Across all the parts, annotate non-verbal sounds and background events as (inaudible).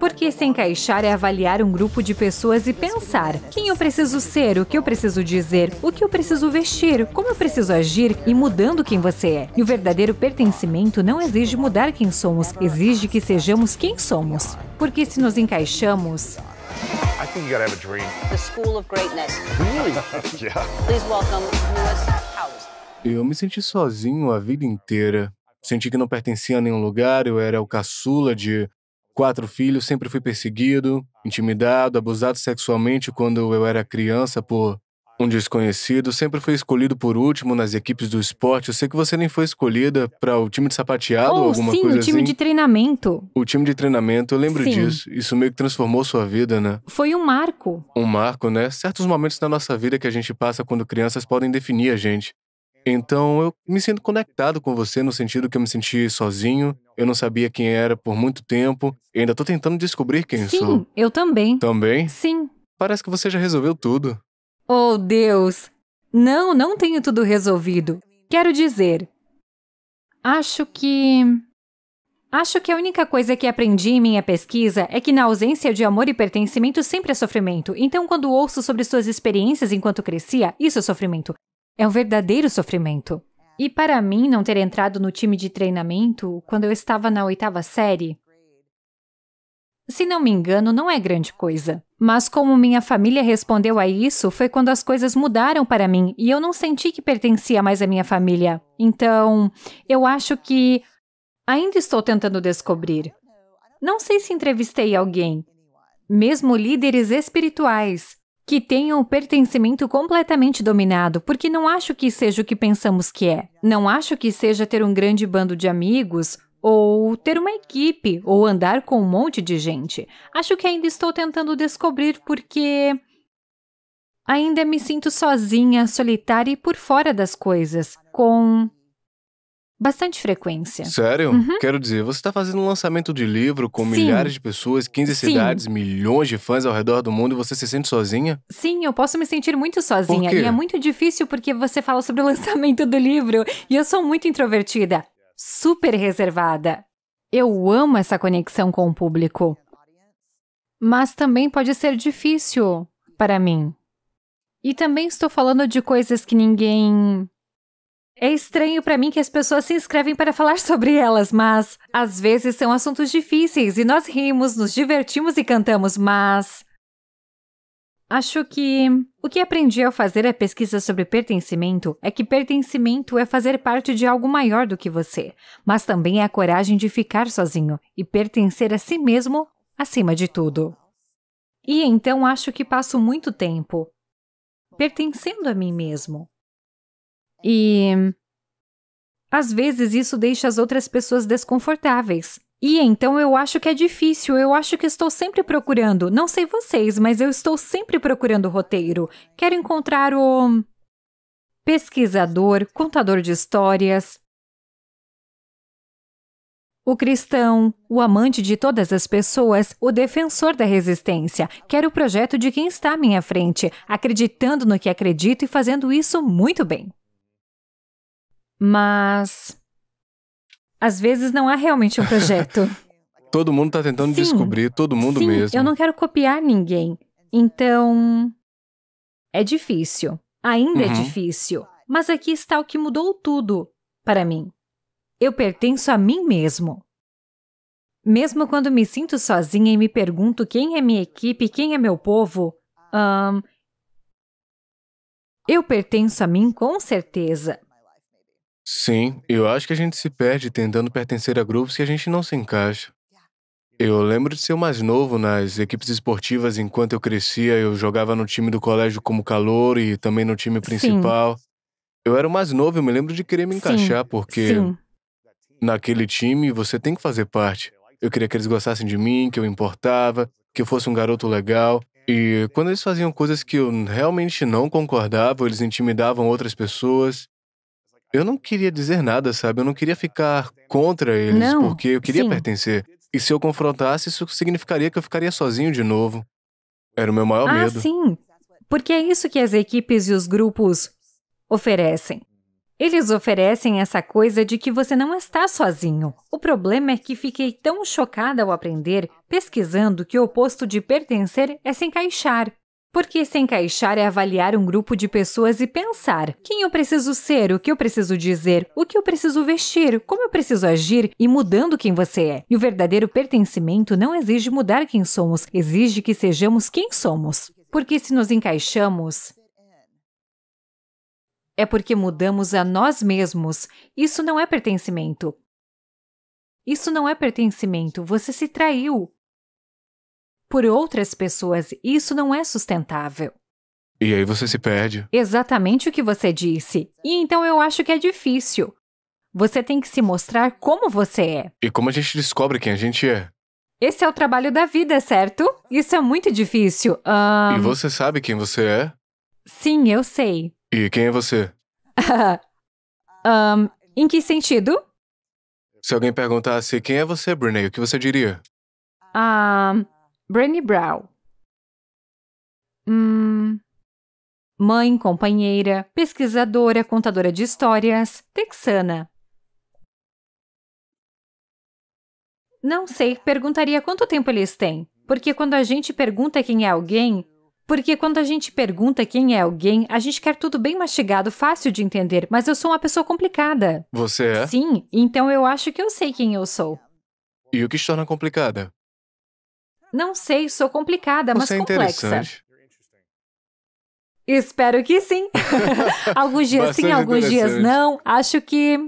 Porque se encaixar é avaliar um grupo de pessoas e pensar quem eu preciso ser, o que eu preciso dizer, o que eu preciso vestir, como eu preciso agir e mudando quem você é. E o verdadeiro pertencimento não exige mudar quem somos, exige que sejamos quem somos. Porque se nos encaixamos, I think you gotta have a dream. The School of Greatness. Really? (laughs) yeah. Please welcome Lewis Howes. Eu me senti sozinho a vida inteira. Senti que não pertencia a nenhum lugar, eu era o caçula de quatro filhos, sempre fui perseguido, intimidado, abusado sexualmente quando eu era criança por um desconhecido, sempre fui escolhido por último nas equipes do esporte. Eu sei que você nem foi escolhida para o time de sapateado ou oh, alguma sim, coisa assim. Sim, o time assim. de treinamento. O time de treinamento, eu lembro sim. disso. Isso meio que transformou sua vida, né? Foi um marco. Um marco, né? Certos momentos da nossa vida que a gente passa quando crianças podem definir a gente. Então eu me sinto conectado com você no sentido que eu me senti sozinho, eu não sabia quem era por muito tempo, E ainda tô tentando descobrir quem Sim, sou. Sim, eu também. Também? Sim. Parece que você já resolveu tudo. Oh, Deus! Não, não tenho tudo resolvido. Quero dizer, acho que. Acho que a única coisa que aprendi em minha pesquisa é que na ausência de amor e pertencimento sempre é sofrimento. Então, quando ouço sobre suas experiências enquanto crescia, isso é sofrimento. É um verdadeiro sofrimento. E para mim, não ter entrado no time de treinamento quando eu estava na oitava série, se não me engano, não é grande coisa. Mas como minha família respondeu a isso, foi quando as coisas mudaram para mim e eu não senti que pertencia mais à minha família. Então, eu acho que ainda estou tentando descobrir. Não sei se entrevistei alguém, mesmo líderes espirituais, que tenha o pertencimento completamente dominado, porque não acho que seja o que pensamos que é. Não acho que seja ter um grande bando de amigos ou ter uma equipe ou andar com um monte de gente. Acho que ainda estou tentando descobrir porque ainda me sinto sozinha, solitária e por fora das coisas, com bastante frequência. Sério? Uhum. Quero dizer, você está fazendo um lançamento de livro com Sim. milhares de pessoas, 15 Sim. cidades, milhões de fãs ao redor do mundo e você se sente sozinha? Sim, eu posso me sentir muito sozinha. Por quê? E é muito difícil porque você fala sobre o (laughs) lançamento do livro e eu sou muito introvertida, super reservada. Eu amo essa conexão com o público. Mas também pode ser difícil para mim. E também estou falando de coisas que ninguém é estranho para mim que as pessoas se inscrevem para falar (laughs) sobre elas, mas às vezes são assuntos difíceis e nós rimos, nos divertimos e cantamos, mas Acho que o que aprendi ao fazer a pesquisa sobre pertencimento é que pertencimento é fazer parte de algo maior do que você, mas também é a coragem de ficar sozinho e pertencer a si mesmo acima de tudo. E então acho que passo muito tempo pertencendo a mim mesmo, e às vezes isso deixa as outras pessoas desconfortáveis. E então eu acho que é difícil, eu acho que estou sempre procurando, não sei vocês, mas eu estou sempre procurando roteiro. Quero encontrar o pesquisador, contador de histórias, o cristão, o amante de todas as pessoas, o defensor da resistência. Quero o projeto de quem está à minha frente, acreditando no que acredito e fazendo isso muito bem. Mas às vezes não há realmente um projeto. (laughs) todo mundo está tentando Sim. descobrir, todo mundo Sim, mesmo. Eu não quero copiar ninguém. Então é difícil. Ainda é uhum. é difícil. Mas aqui está o que mudou tudo para mim. Eu pertenço a mim mesmo. Mesmo quando me sinto sozinha e me pergunto quem é minha equipe, quem é meu povo, um, eu pertenço a mim com certeza. Sim, eu acho que a gente se perde tentando pertencer a grupos que a gente não se encaixa. Eu lembro de ser o mais novo nas equipes esportivas. Enquanto eu crescia, eu jogava no time do colégio como calor e também no time principal. Sim. Eu era o mais novo, eu me lembro de querer me encaixar, Sim. porque Sim. naquele time você tem que fazer parte. Eu queria que eles gostassem de mim, que eu importava, que eu fosse um garoto legal. E quando eles faziam coisas que eu realmente não concordava, eles intimidavam outras pessoas. Eu não queria dizer nada, sabe? Eu não queria ficar contra eles, não, porque eu queria sim. pertencer. E se eu confrontasse, isso significaria que eu ficaria sozinho de novo. Era o meu maior ah, medo. Ah, sim. Porque é isso que as equipes e os grupos oferecem. Eles oferecem essa coisa de que você não está sozinho. O problema é que fiquei tão chocada ao aprender, pesquisando, que o oposto de pertencer é se encaixar. Porque se encaixar é avaliar um grupo de pessoas e pensar quem eu preciso ser, o que eu preciso dizer, o que eu preciso vestir, como eu preciso agir e mudando quem você é. E o verdadeiro pertencimento não exige mudar quem somos, exige que sejamos quem somos. Porque se nos encaixamos, é porque mudamos a nós mesmos. Isso não é pertencimento. Isso não é pertencimento, você se traiu por outras pessoas. Isso não é sustentável. E aí você se perde. Exatamente o que você disse. E então eu acho que é difícil. Você tem que se mostrar como você é. E como a gente descobre quem a gente é? Esse é o trabalho da vida, certo? Isso é muito difícil. Um... E você sabe quem você é? Sim, eu sei. E quem é você? um, (laughs) em que sentido? Se alguém perguntasse quem é você, Brunei, o que você diria? Um, Brenny Brown. Hum. Mãe, companheira, pesquisadora, contadora de histórias, texana. Não sei, perguntaria quanto tempo eles têm. Porque quando a gente pergunta quem é alguém, porque quando a gente pergunta quem é alguém, a gente quer tudo bem mastigado, fácil de entender, mas eu sou uma pessoa complicada. Você é? Sim, então eu acho que eu sei quem eu sou. E o que torna complicada? Não sei, sou complicada, mas é complexa. Espero que sim. (laughs) alguns dias Bastante sim, alguns dias não. Acho que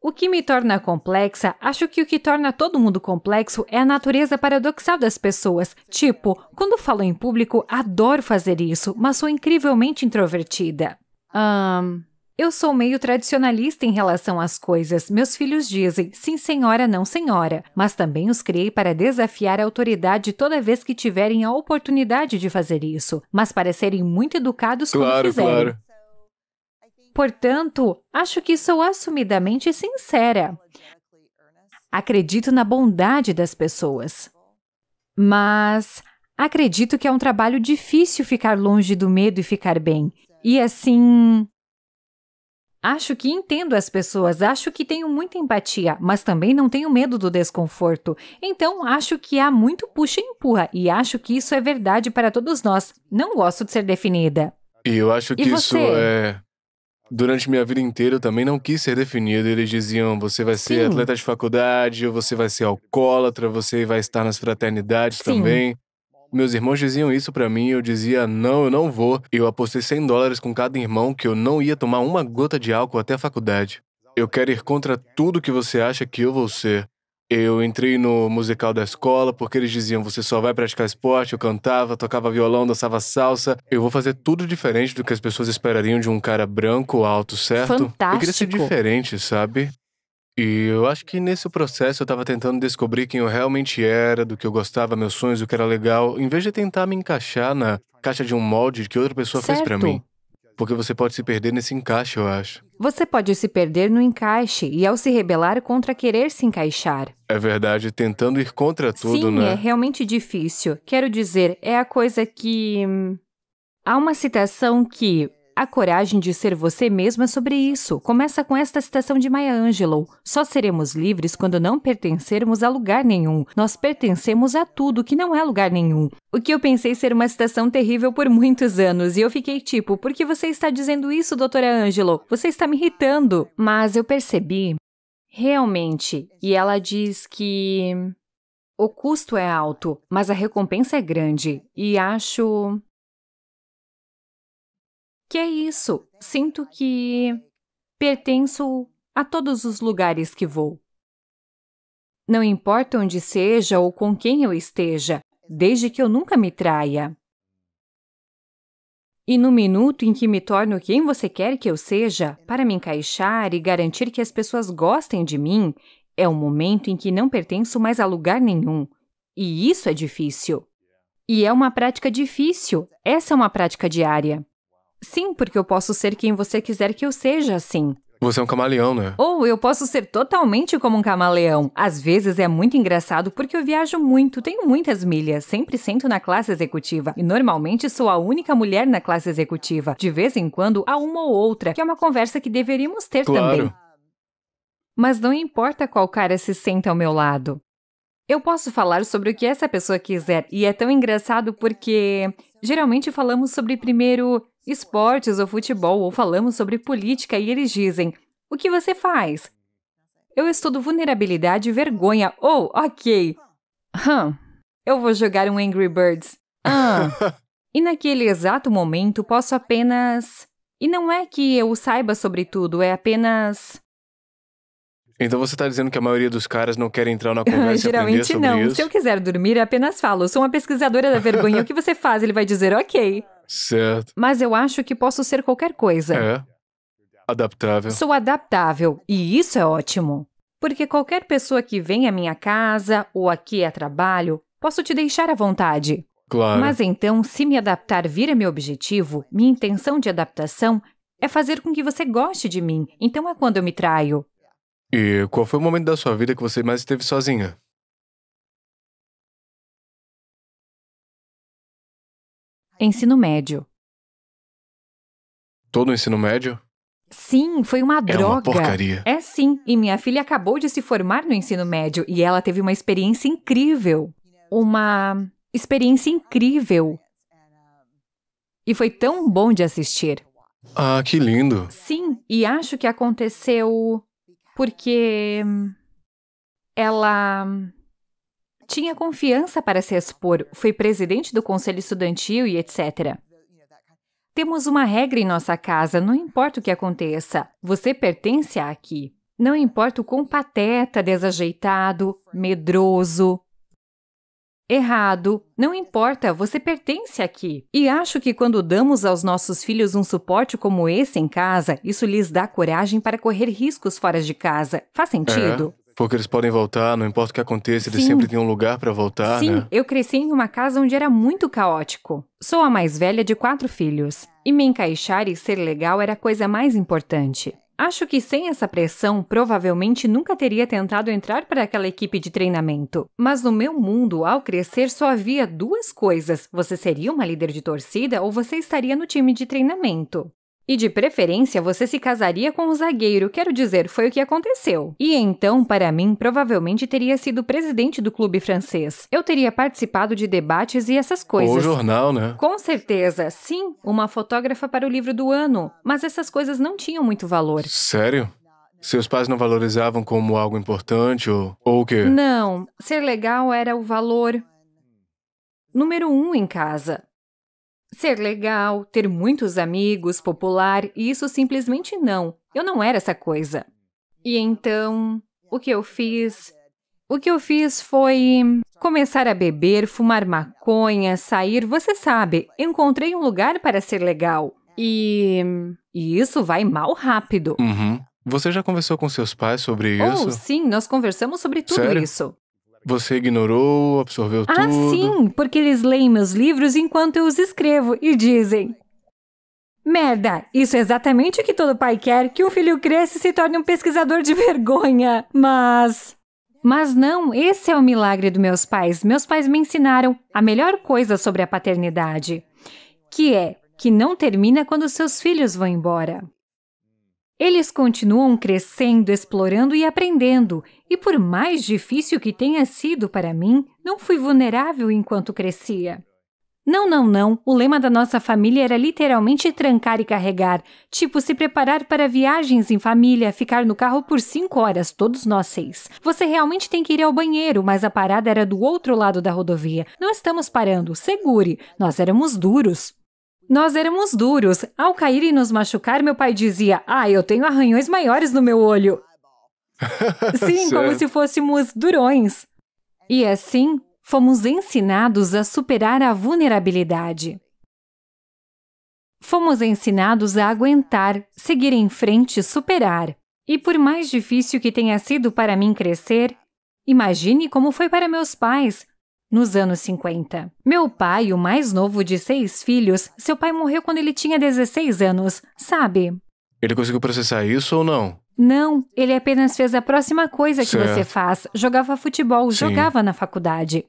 o que me torna complexa, acho que o que torna todo mundo complexo é a natureza paradoxal das pessoas. Tipo, quando falo em público, adoro fazer isso, mas sou incrivelmente introvertida. Um, eu sou meio tradicionalista em relação às coisas. Meus filhos dizem sim, senhora, não, senhora. Mas também os criei para desafiar a autoridade toda vez que tiverem a oportunidade de fazer isso, mas para serem muito educados claro, quando fizerem. Claro. Portanto, acho que sou assumidamente sincera. Acredito na bondade das pessoas. Mas acredito que é um trabalho difícil ficar longe do medo e ficar bem. E assim, Acho que entendo as pessoas, acho que tenho muita empatia, mas também não tenho medo do desconforto. Então, acho que há muito puxa e empurra, e acho que isso é verdade para todos nós. Não gosto de ser definida. E eu acho que isso é. Durante minha vida inteira eu também não quis ser definido. Eles diziam: você vai ser Sim. atleta de faculdade, ou você vai ser alcoólatra, você vai estar nas fraternidades Sim. também. Meus irmãos diziam isso para mim, eu dizia, não, eu não vou. Eu apostei 100 dólares com cada irmão que eu não ia tomar uma gota de álcool até a faculdade. Eu quero ir contra tudo que você acha que eu vou ser. Eu entrei no musical da escola porque eles diziam: você só vai praticar esporte. Eu cantava, tocava violão, dançava salsa. Eu vou fazer tudo diferente do que as pessoas esperariam de um cara branco, alto, certo? Fantástico. Eu queria ser diferente, sabe? E eu acho que nesse processo eu estava tentando descobrir quem eu realmente era, do que eu gostava, meus sonhos, o que era legal, em vez de tentar me encaixar na caixa de um molde que outra pessoa certo. fez para mim. Porque você pode se perder nesse encaixe, eu acho. Você pode se perder no encaixe e ao se rebelar contra querer se encaixar. É verdade, tentando ir contra tudo, Sim, né? Sim, é realmente difícil. Quero dizer, é a coisa que. Hum, há uma citação que a coragem de ser você mesmo é sobre isso. Começa com esta citação de Maya Angelou: Só seremos livres quando não pertencermos a lugar nenhum. Nós pertencemos a tudo que não é lugar nenhum. O que eu pensei ser uma citação terrível por muitos anos, e eu fiquei tipo: por que você está dizendo isso, doutora Angelou? Você está me irritando. Mas eu percebi. Realmente. E ela diz que. O custo é alto, mas a recompensa é grande. E acho que é isso. Sinto que pertenço a todos os lugares que vou. Não importa onde seja ou com quem eu esteja, desde que eu nunca me traia. E no minuto em que me torno quem você quer que eu seja, para me encaixar e garantir que as pessoas gostem de mim, é o momento em que não pertenço mais a lugar nenhum. E isso é difícil. E é uma prática difícil. Essa é uma prática diária. Sim, porque eu posso ser quem você quiser que eu seja, assim. Você é um camaleão, né? Ou eu posso ser totalmente como um camaleão. Às vezes é muito engraçado porque eu viajo muito, tenho muitas milhas, sempre sento na classe executiva. E normalmente sou a única mulher na classe executiva. De vez em quando há uma ou outra, que é uma conversa que deveríamos ter claro. também. Mas não importa qual cara se senta ao meu lado. Eu posso falar sobre o que essa pessoa quiser, e é tão engraçado porque geralmente falamos sobre primeiro esportes ou futebol, ou falamos sobre política e eles dizem: O que você faz? Eu estudo vulnerabilidade e vergonha. Oh, ok. Hum, eu vou jogar um Angry Birds. Ah. (laughs) e naquele exato momento posso apenas. E não é que eu saiba sobre tudo, é apenas. Então você está dizendo que a maioria dos caras não quer entrar na conversa Geralmente não. Isso? Se eu quiser dormir, apenas falo. Sou uma pesquisadora da vergonha. o que você faz? Ele vai dizer, ok. Certo. Mas eu acho que posso ser qualquer coisa. É. Adaptável. Sou adaptável e isso é ótimo. Porque qualquer pessoa que vem à minha casa ou aqui a trabalho, posso te deixar à vontade. Claro. Mas então, se me adaptar vira meu objetivo, minha intenção de adaptação é fazer com que você goste de mim. Então é quando eu me traio. E qual foi o momento da sua vida que você mais esteve sozinha? Ensino médio. Todo o ensino médio? Sim, foi uma droga. É uma porcaria. É sim, e minha filha acabou de se formar no ensino médio e ela teve uma experiência incrível. Uma experiência incrível. E foi tão bom de assistir. Ah, que lindo. Sim, e acho que aconteceu porque ela tinha confiança para se expor, foi presidente do conselho estudantil e etc. Temos uma regra em nossa casa, não importa o que aconteça, você pertence aqui. Não importa o quão pateta, desajeitado, medroso, errado, não importa, você pertence aqui. E acho que quando damos aos nossos filhos um suporte como esse em casa, isso lhes dá coragem para correr riscos fora de casa. Faz é. sentido? Porque eles podem voltar, não importa o que aconteça, Sim. eles sempre têm um lugar para voltar. Sim, né? eu cresci em uma casa onde era muito caótico. Sou a mais velha de quatro filhos, e me encaixar e ser legal era a coisa mais importante. Acho que sem essa pressão, provavelmente nunca teria tentado entrar para aquela equipe de treinamento. Mas no meu mundo, ao crescer, só havia duas coisas: você seria uma líder de torcida ou você estaria no time de treinamento. E de preferência, você se casaria com o zagueiro, quero dizer, foi o que aconteceu. E então, para mim, provavelmente teria sido presidente do clube francês. Eu teria participado de debates e essas coisas. Ou jornal, né? Com certeza, sim, uma fotógrafa para o livro do ano. Mas essas coisas não tinham muito valor. Sério? Seus pais não valorizavam como algo importante ou, ou o quê? Não, ser legal era o valor número um em casa. Ser legal, ter muitos amigos, popular, isso simplesmente não. Eu não era essa coisa. E então, o que eu fiz? O que eu fiz foi começar a beber, fumar maconha, sair, você sabe, encontrei um lugar para ser legal. E. E isso vai mal rápido. Uhum. Você já conversou com seus pais sobre oh, isso? Oh, sim, nós conversamos sobre tudo Sério? isso. Você ignorou, absorveu ah, tudo? Ah, sim, porque eles leem meus livros enquanto eu os escrevo e dizem: Merda, isso é exatamente o que todo pai quer: que um filho cresça e se torne um pesquisador de (laughs) vergonha. Mas. Mas não, esse é o milagre dos meus pais. Meus pais me ensinaram a melhor coisa sobre a paternidade, que é que não termina quando seus filhos vão embora. Eles continuam crescendo, explorando e aprendendo, e por mais difícil que tenha sido para mim, não fui vulnerável enquanto crescia. Não, não, não. O lema da nossa família era literalmente trancar e carregar. Tipo, se preparar para viagens em família, ficar no carro por cinco horas, todos nós seis. Você realmente tem que ir ao banheiro, mas a parada era do outro lado da rodovia. Não estamos parando, segure. Nós éramos duros. Nós éramos duros. Ao cair e nos machucar, meu pai dizia: Ah, eu tenho arranhões maiores no meu olho. (laughs) Sim, como se fôssemos durões. E assim, fomos ensinados a superar a vulnerabilidade. Fomos ensinados a aguentar, seguir em frente e superar. E por mais difícil que tenha sido para mim crescer, imagine como foi para meus pais, nos anos 50. Meu pai, o mais novo de seis filhos, seu pai morreu quando ele tinha 16 anos, sabe? Ele conseguiu processar isso ou não? Não, ele apenas fez a próxima coisa que certo. você faz. Jogava futebol, Sim. jogava na faculdade.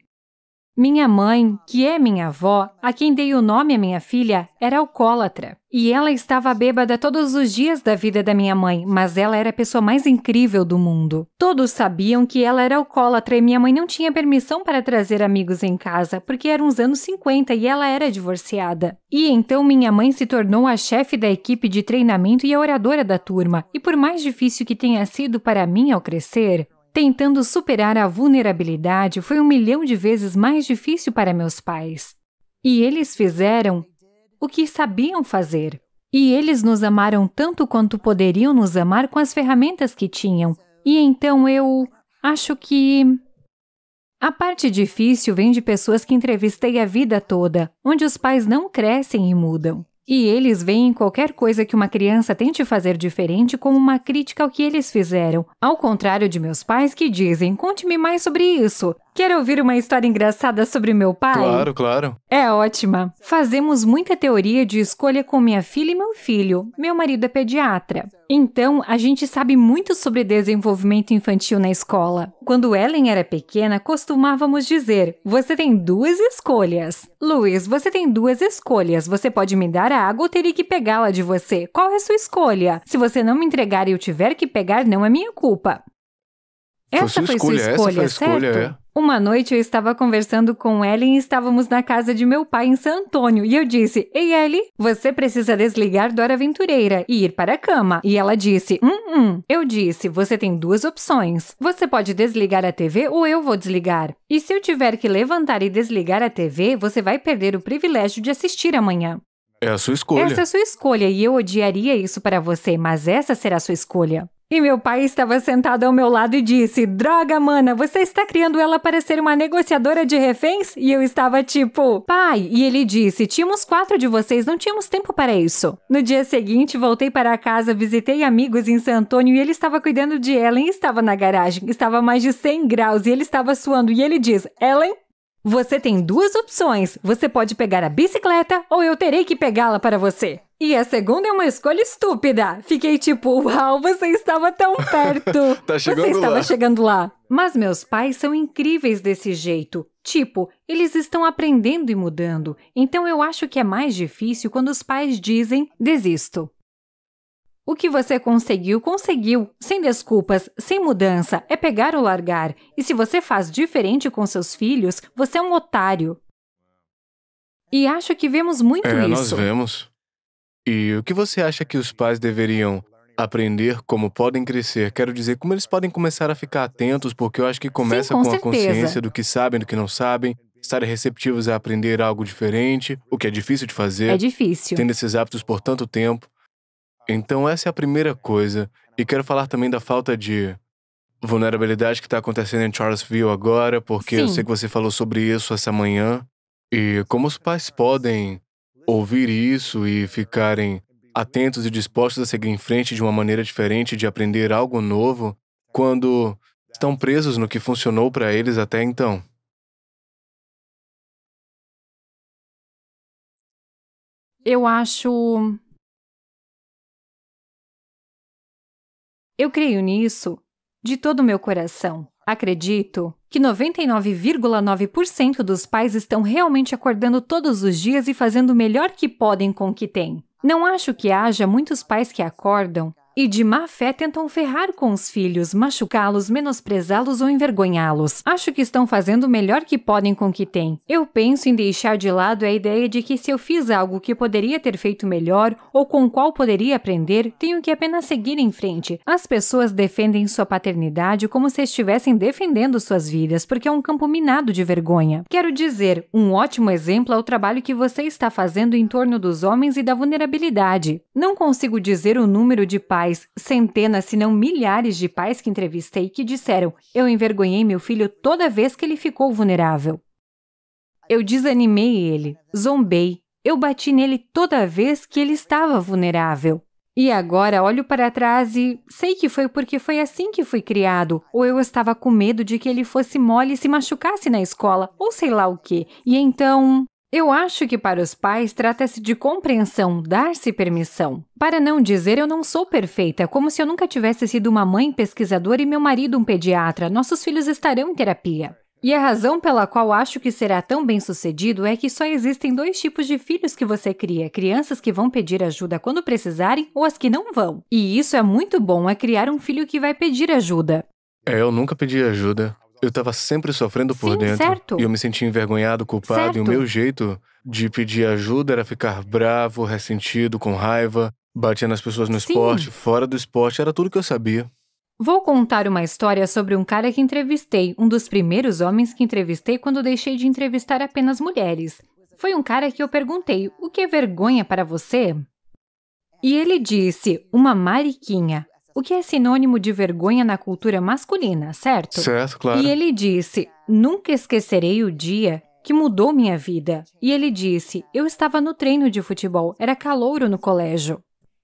Minha mãe, que é minha avó, a quem dei o nome à minha filha, era alcoólatra. E ela estava bêbada todos os dias da vida da minha mãe, mas ela era a pessoa mais incrível do mundo. Todos sabiam que ela era alcoólatra e minha mãe não tinha permissão para trazer amigos em casa, porque eram os anos 50 e ela era divorciada. E então minha mãe se tornou a chefe da equipe de treinamento e a oradora da turma, e por mais difícil que tenha sido para mim ao crescer, Tentando superar a vulnerabilidade foi um milhão de vezes mais difícil para meus pais. E eles fizeram o que sabiam fazer. E eles nos amaram tanto quanto poderiam nos amar com as ferramentas que tinham. E então eu acho que. A parte difícil vem de pessoas que entrevistei a vida toda, onde os pais não crescem e mudam. E eles veem qualquer coisa que uma criança tente fazer diferente como uma crítica ao que eles fizeram, ao contrário de meus pais que dizem: conte-me mais sobre isso. Quer ouvir uma história engraçada sobre meu pai? Claro, claro. É ótima. Fazemos muita teoria de escolha com minha filha e meu filho. Meu marido é pediatra. Então, a gente sabe muito sobre desenvolvimento infantil na escola. Quando Ellen era pequena, costumávamos dizer: Você tem duas escolhas. Luiz, você tem duas escolhas. Você pode me dar a água ou teria que pegá-la de você. Qual é a sua escolha? Se você não me entregar e eu tiver que pegar, não é minha culpa. Essa foi, sua escolha, sua escolha, essa foi a escolha, é. certo? É. Uma noite eu estava conversando com Ellen e estávamos na casa de meu pai em San Antônio e eu disse: Ei, Ellie, você precisa desligar Dora Aventureira e ir para a cama. E ela disse: Hum, hum. Eu disse: Você tem duas opções. Você pode desligar a TV ou eu vou desligar. E se eu tiver que levantar e desligar a TV, você vai perder o privilégio de assistir amanhã. É a sua escolha. Essa é a sua escolha e eu odiaria isso para você, mas essa será a sua escolha. E meu pai estava sentado ao meu lado e disse: Droga, mana, você está criando ela para ser uma negociadora de reféns? E eu estava tipo: Pai! E ele disse: Tínhamos quatro de vocês, não tínhamos tempo para isso. No dia seguinte, voltei para casa, visitei amigos em San Antônio e ele estava cuidando de Ellen e estava na garagem. Estava mais de 100 graus e ele estava suando. E ele diz: Ellen, você tem duas opções. Você pode pegar a bicicleta ou eu terei que pegá-la para você. E a segunda é uma escolha estúpida. Fiquei tipo, uau, você estava tão (laughs) perto. tá chegando você estava lá. chegando lá. Mas meus pais são incríveis desse jeito. Tipo, eles estão aprendendo e mudando. Então eu acho que é mais difícil quando os pais dizem desisto. O que você conseguiu, conseguiu, sem desculpas, sem mudança, é pegar ou largar. E se você faz diferente com seus filhos, você é um otário. E acho que vemos muito é, isso. Nós vemos. E o que você acha que os pais deveriam aprender como podem crescer? Quero dizer, como eles podem começar a ficar atentos, porque eu acho que começa Sim, com, com a consciência do que sabem, do que não sabem, estarem receptivos a aprender algo diferente, o que é difícil de fazer. É difícil. Tendo esses hábitos por tanto tempo. Então, essa é a primeira coisa. E quero falar também da falta de vulnerabilidade que está acontecendo em Charlesville agora, porque Sim. eu sei que você falou sobre isso essa manhã. E como os pais podem ouvir isso e ficarem atentos e dispostos a seguir em frente de uma maneira diferente, de aprender algo novo, quando estão presos no que funcionou para eles até então. Eu acho. Eu creio nisso de todo o meu coração. Acredito que 99,9% dos pais estão realmente acordando todos os dias e fazendo o melhor que podem com o que têm. Não acho que haja muitos pais que acordam e de má fé tentam ferrar com os filhos, machucá-los, menosprezá-los ou envergonhá-los. Acho que estão fazendo o melhor que podem com o que têm. Eu penso em deixar de lado a ideia de que se eu fiz algo que poderia ter feito melhor ou com o qual poderia aprender, tenho que apenas seguir em frente. As pessoas defendem sua paternidade como se estivessem defendendo suas vidas, porque é um campo minado de vergonha. Quero dizer, um ótimo exemplo é o trabalho que você está fazendo em torno dos homens e da vulnerabilidade. Não consigo dizer o número de pais pais, centenas, se não milhares de pais que entrevistei que disseram: Eu envergonhei meu filho toda vez que ele ficou vulnerável. Eu desanimei ele, zombei, eu bati nele toda vez que ele estava vulnerável. E agora olho para trás e sei que foi porque foi assim que fui criado, ou eu estava com medo de que ele fosse mole e se machucasse na escola, ou sei lá o que. E então. Eu acho que para os pais trata-se de compreensão, dar-se permissão. Para não dizer eu não sou perfeita, como se eu nunca tivesse sido uma mãe pesquisadora e meu marido um pediatra, nossos filhos estarão em terapia. E a razão pela qual acho que será tão bem sucedido é que só existem dois tipos de filhos que você cria: crianças que vão pedir ajuda quando precisarem ou as que não vão. E isso é muito bom, é criar um filho que vai pedir ajuda. É, eu nunca pedi ajuda. Eu tava sempre sofrendo por Sim, dentro. Certo. E eu me sentia envergonhado, culpado. Certo. E o meu jeito de pedir ajuda era ficar bravo, ressentido, com raiva. Batia nas pessoas no Sim. esporte, fora do esporte, era tudo que eu sabia. Vou contar uma história sobre um cara que entrevistei, um dos primeiros homens que entrevistei quando deixei de entrevistar apenas mulheres. Foi um cara que eu perguntei: o que é vergonha para você? E ele disse: uma mariquinha o que é sinônimo de vergonha na cultura masculina, certo? Certo, claro. E ele disse: Nunca esquecerei o dia que mudou minha vida. E ele disse: Eu estava no treino de futebol, era calouro no colégio.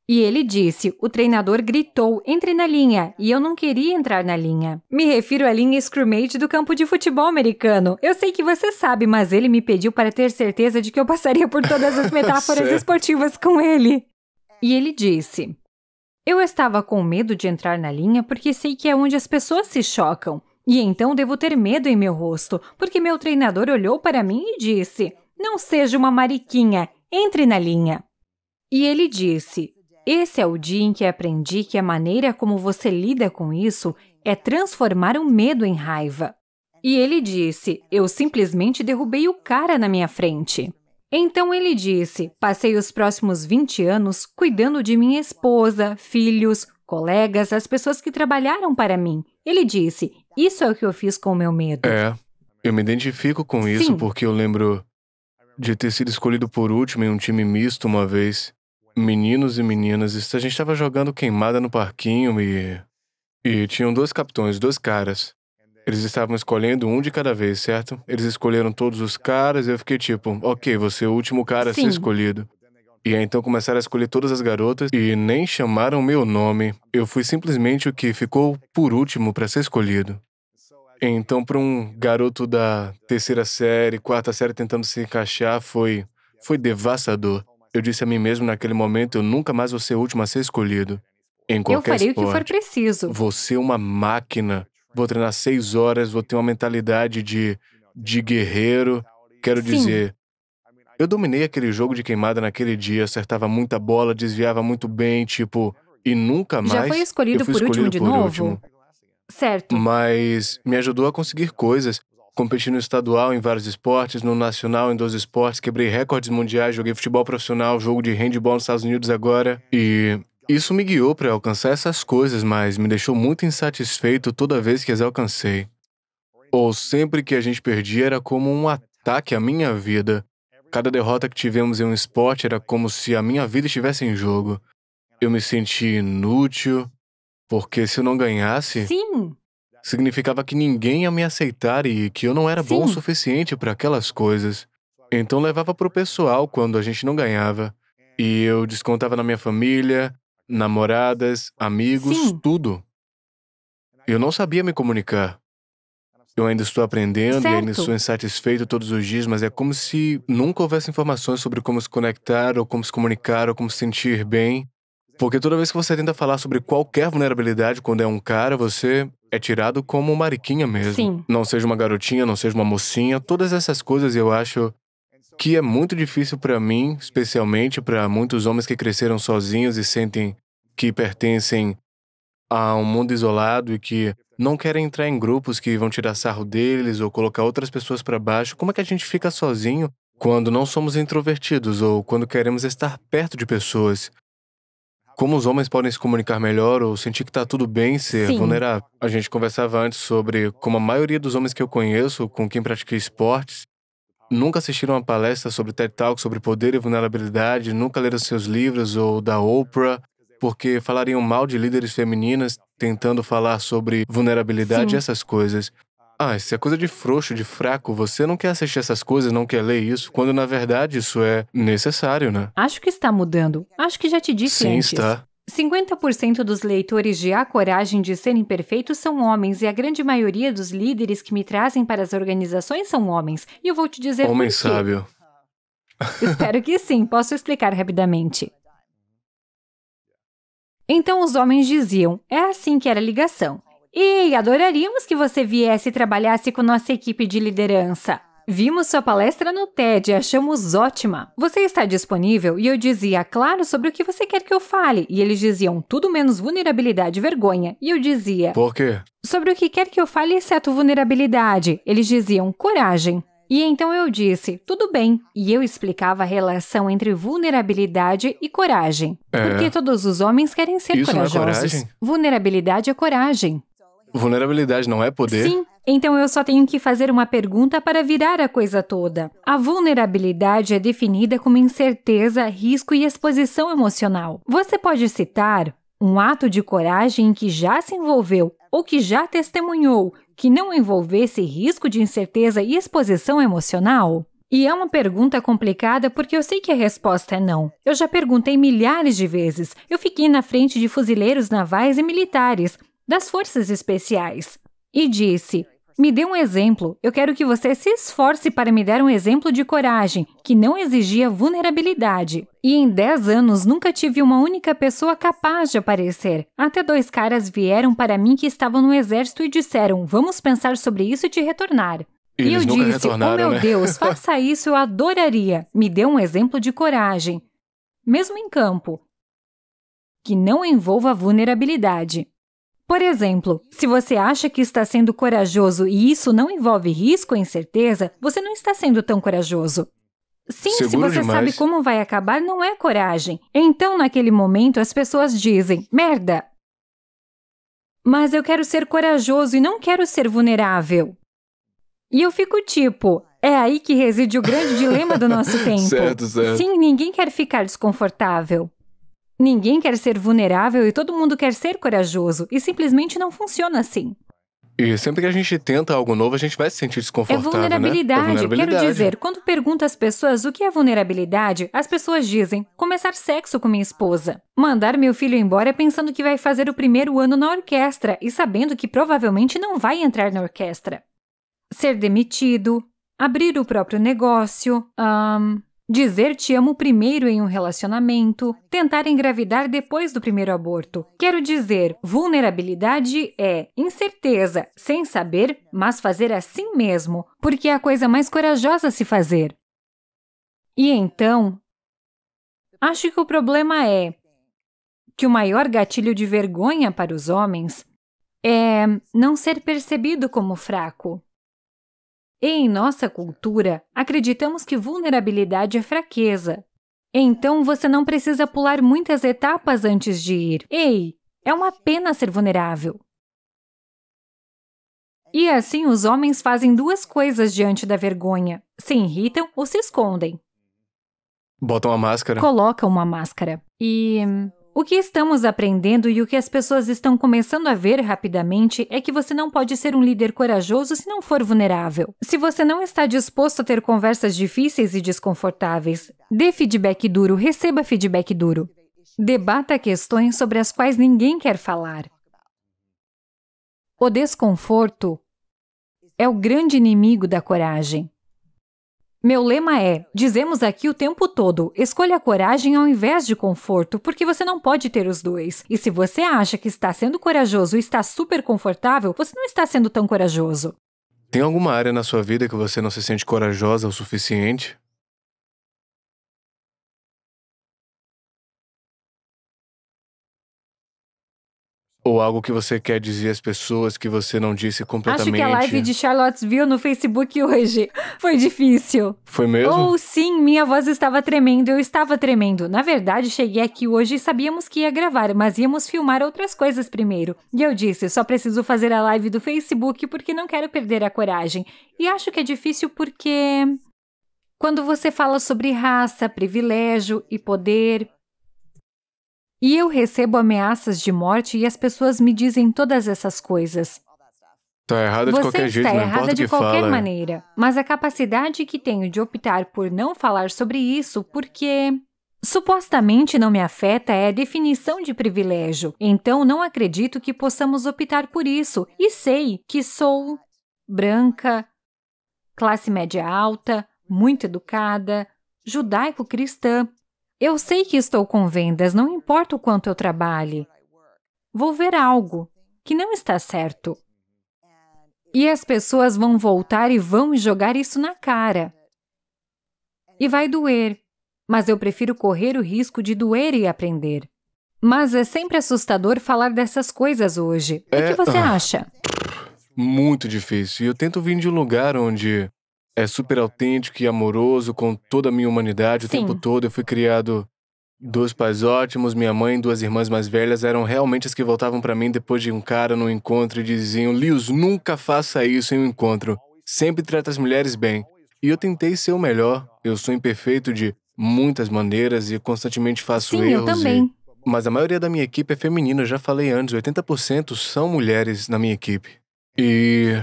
E ele disse: o treinador gritou, entre na linha, e eu não queria entrar na linha. Me refiro à linha scrimmage do campo de futebol americano. Eu sei que você sabe, mas ele me pediu para ter certeza de que eu passaria por todas as (laughs) metáforas esportivas com ele. E ele disse: eu estava com medo de entrar na linha porque sei que é onde as pessoas se chocam. E então devo ter medo em meu rosto, porque meu treinador olhou para mim e disse: Não seja uma mariquinha, entre na linha. E ele disse: Esse é o dia em que aprendi que a maneira como você lida com isso é transformar o medo em raiva. E ele disse: Eu simplesmente derrubei o cara na minha frente. Então ele disse: Passei os próximos 20 anos cuidando de minha esposa, filhos, colegas, as pessoas que trabalharam para mim. Ele disse: Isso é o que eu fiz com o meu medo. É, eu me identifico com Sim. isso porque eu lembro de ter sido escolhido por último em um time misto uma vez. Meninos e meninas, a gente estava jogando queimada no parquinho e. E tinham dois capitões, dois caras. Eles estavam escolhendo um de cada vez, certo? Eles escolheram todos os caras e eu fiquei tipo, ok, você é o último cara Sim. a ser escolhido. E aí, então começaram a escolher todas as garotas e nem chamaram meu nome. Eu fui simplesmente o que ficou por último para ser escolhido. Então, para um garoto da terceira série, quarta série tentando se encaixar, foi foi devastador. Eu disse a mim mesmo naquele momento, eu nunca mais vou ser o último a ser escolhido. Em qualquer eu farei esporte, o que for preciso. Você é uma máquina vou treinar seis horas, vou ter uma mentalidade de, de guerreiro. Quero Sim. dizer, eu dominei aquele jogo de queimada naquele dia, acertava muita bola, desviava muito bem, tipo, e nunca mais. Já foi escolhido por escolhido último de novo? Último. Certo. Mas me ajudou a conseguir coisas. Competi no estadual em vários esportes, no nacional em 12 esportes, quebrei recordes mundiais, joguei futebol profissional, jogo de handball nos Estados Unidos agora. E isso me guiou para alcançar essas coisas, mas me deixou muito insatisfeito toda vez que as alcancei. Ou sempre que a gente perdia era como um ataque à minha vida. Cada derrota que tivemos em um esporte era como se a minha vida estivesse em jogo. Eu me senti inútil, porque se eu não ganhasse. Sim! Significava que ninguém ia me aceitar e que eu não era Sim. bom o suficiente para aquelas coisas. Então levava para o pessoal quando a gente não ganhava. E eu descontava na minha família, namoradas, amigos, Sim. tudo. Eu não sabia me comunicar. Eu ainda estou aprendendo e ainda sou insatisfeito todos os dias, mas é como se nunca houvesse informações sobre como se conectar, ou como se comunicar, ou como se sentir bem. Porque toda vez que você tenta falar sobre qualquer vulnerabilidade quando é um cara, você é tirado como mariquinha mesmo. Sim. Não seja uma garotinha, não seja uma mocinha, todas essas coisas eu acho que é muito difícil para mim, especialmente para muitos homens que cresceram sozinhos e sentem que pertencem a um mundo isolado e que não querem entrar em grupos que vão tirar sarro deles ou colocar outras pessoas para baixo. Como é que a gente fica sozinho quando não somos introvertidos ou quando queremos estar perto de pessoas? Como os homens podem se comunicar melhor ou sentir que está tudo bem ser Sim. vulnerável? A gente conversava antes sobre como a maioria dos homens que eu conheço, com quem pratiquei esportes, Nunca assistiram a palestra sobre TED Talk sobre poder e vulnerabilidade, nunca leram seus livros ou da Oprah, porque falariam mal de líderes femininas tentando falar sobre vulnerabilidade Sim. e essas coisas. Ah, isso é coisa de frouxo, de fraco. Você não quer assistir essas coisas, não quer ler isso, quando na verdade isso é necessário, né? Acho que está mudando. Acho que já te disse Sim, antes. está. 50% dos leitores de A Coragem de Ser Imperfeito são homens e a grande maioria dos líderes que me trazem para as organizações são homens. E eu vou te dizer Homem sábio. (laughs) Espero que sim, posso explicar rapidamente. Então os homens diziam: é assim que era a ligação. E adoraríamos que você viesse e trabalhasse com nossa equipe de liderança. Vimos sua palestra no TED e achamos ótima. Você está disponível? E eu dizia, claro, sobre o que você quer que eu fale. E eles diziam tudo menos vulnerabilidade e vergonha. E eu dizia. Por quê? Sobre o que quer que eu fale, exceto vulnerabilidade. Eles diziam coragem. E então eu disse, tudo bem. E eu explicava a relação entre vulnerabilidade e coragem. É. Porque todos os homens querem ser Isso é corajosos. É coragem? Vulnerabilidade é coragem. Vulnerabilidade não é poder? Sim. Então eu só tenho que fazer uma pergunta para virar a coisa toda. A vulnerabilidade é definida como incerteza, risco e exposição emocional. Você pode citar um ato de coragem em que já se envolveu ou que já testemunhou que não envolvesse risco de incerteza e exposição emocional? E é uma pergunta complicada porque eu sei que a resposta é não. Eu já perguntei milhares de vezes. Eu fiquei na frente de fuzileiros navais e militares das Forças Especiais e disse: Me dê um exemplo, eu quero que você se esforce para me dar um exemplo de coragem que não exigia vulnerabilidade. E em 10 anos nunca tive uma única pessoa capaz de aparecer. Até dois caras vieram para mim que estavam no exército e disseram: Vamos pensar sobre isso e te retornar. E, eu disse: Oh meu né? Deus, faça (laughs) isso, eu adoraria. Me dê um exemplo de coragem. Mesmo em campo, que não envolva vulnerabilidade. Por exemplo, se você acha que está sendo corajoso e isso não envolve risco e incerteza, você não está sendo tão corajoso. Sim, Seguro se você demais. sabe como vai acabar, não é coragem. Então, naquele momento, as pessoas dizem: merda! Mas eu quero ser corajoso e não quero ser vulnerável. E eu fico tipo: é aí que reside o grande dilema do nosso (laughs) tempo. certo, certo. Sim, ninguém quer ficar desconfortável. Ninguém quer ser vulnerável e todo mundo quer ser corajoso, e simplesmente não funciona assim. E sempre que a gente tenta algo novo, a gente vai se sentir é desconfortável. É vulnerabilidade. Né? É vulnerabilidade. Quero dizer, quando pergunto às pessoas o que é vulnerabilidade, as pessoas dizem começar sexo com minha esposa. Mandar meu filho embora pensando que vai fazer o primeiro ano na orquestra e sabendo que provavelmente não vai entrar na orquestra. Ser demitido. Abrir o próprio negócio. Um, Dizer te amo primeiro em um relacionamento, tentar engravidar depois do primeiro aborto. Quero dizer, vulnerabilidade é incerteza, sem saber, mas fazer assim mesmo, porque é a coisa mais corajosa a se fazer. E então, acho que o problema é que o maior gatilho de vergonha para os homens é não ser percebido como fraco. E em nossa cultura, acreditamos que vulnerabilidade é fraqueza. Então você não precisa pular muitas etapas antes de ir. Ei, é uma pena ser vulnerável. E assim os homens fazem duas coisas diante da vergonha: se irritam ou se escondem. Botam uma máscara. Colocam uma máscara. E o que estamos aprendendo e o que as pessoas estão começando a ver rapidamente é que você não pode ser um líder corajoso se não for vulnerável. Se você não está disposto a ter conversas difíceis e desconfortáveis, dê feedback duro, receba feedback duro. Debata questões sobre as quais ninguém quer falar. O desconforto é o grande inimigo da coragem. Meu lema é: dizemos aqui o tempo todo, escolha coragem ao invés de conforto, porque você não pode ter os dois. E se você acha que está sendo corajoso e está super confortável, você não está sendo tão corajoso. Tem alguma área na sua vida que você não se sente corajosa o suficiente? Ou algo que você quer dizer às pessoas que você não disse completamente. Acho que a live de Charlottesville no Facebook hoje (laughs) foi difícil. Foi mesmo? Ou sim, minha voz estava tremendo, eu estava tremendo. Na verdade, cheguei aqui hoje e sabíamos que ia gravar, mas íamos filmar outras coisas primeiro. E eu disse, só preciso fazer a live do Facebook porque não quero perder a coragem. E acho que é difícil porque... Quando você fala sobre raça, privilégio e poder, e eu recebo ameaças de morte e as pessoas me dizem todas essas coisas. Tá errada de Você qualquer jeito, está errada de qualquer fala. maneira. Mas a capacidade que tenho de optar por não falar sobre isso porque supostamente não me afeta é a definição de privilégio. Então não acredito que possamos optar por isso e sei que sou branca, classe média alta, muito educada, judaico-cristã, eu sei que estou com vendas, não importa o quanto eu trabalhe. Vou ver algo que não está certo. E as pessoas vão voltar e vão jogar isso na cara. E vai doer, mas eu prefiro correr o risco de doer e aprender. Mas é sempre assustador falar dessas coisas hoje. É... O que é, você ah. acha? Muito difícil. E eu tento vir de um lugar onde é super autêntico e amoroso com toda a minha humanidade o Sim. tempo todo. Eu fui criado dois pais ótimos, minha mãe e duas irmãs mais velhas eram realmente as que voltavam para mim depois de um cara no encontro e diziam: "Lios, nunca faça isso em um encontro. Sempre trata as mulheres bem". E eu tentei ser o melhor. Eu sou imperfeito de muitas maneiras e constantemente faço Sim, erros. Eu também. E... Mas a maioria da minha equipe é feminina, eu já falei antes, 80% são mulheres na minha equipe. E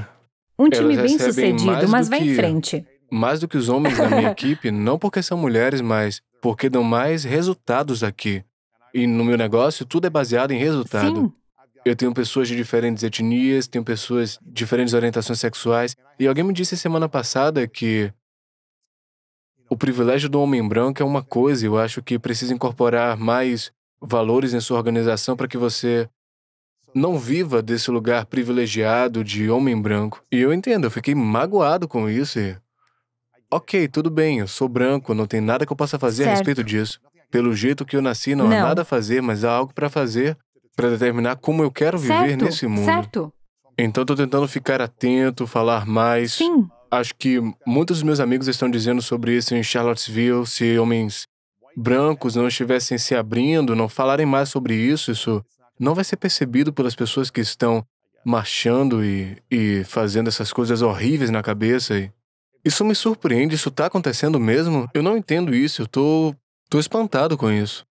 um time Elas bem sucedido, mas vai que, em frente. Mais do que os homens da minha equipe, não porque são mulheres, mas porque dão mais resultados aqui. E no meu negócio, tudo é baseado em resultado. Sim. Eu tenho pessoas de diferentes etnias, tenho pessoas de diferentes orientações sexuais. E alguém me disse semana passada que o privilégio do homem branco é uma coisa, eu acho que precisa incorporar mais valores em sua organização para que você não viva desse lugar privilegiado de homem branco. E eu entendo, eu fiquei magoado com isso e. Ok, tudo bem, eu sou branco, não tem nada que eu possa fazer certo. a respeito disso. Pelo jeito que eu nasci, não, não. há nada a fazer, mas há algo para fazer para determinar como eu quero viver nesse mundo. Certo. Então estou tentando ficar atento, falar mais. Sim. Acho que muitos dos meus amigos estão dizendo sobre isso em Charlottesville, se homens brancos não estivessem se abrindo, não falarem mais sobre isso, isso não vai ser percebido pelas pessoas que estão marchando e, e fazendo essas coisas horríveis na cabeça. E isso me surpreende, isso está acontecendo mesmo? Eu não entendo isso, eu tô, tô espantado com isso.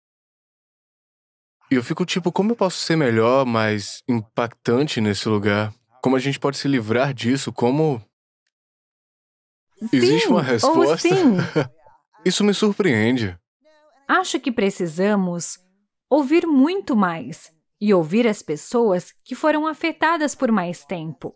E eu fico tipo, como eu posso ser melhor, mais impactante nesse lugar? Como a gente pode se livrar disso? Como. Sim, Existe uma resposta? (laughs) isso me surpreende. Acho que precisamos ouvir muito mais e ouvir as pessoas que foram afetadas por mais tempo.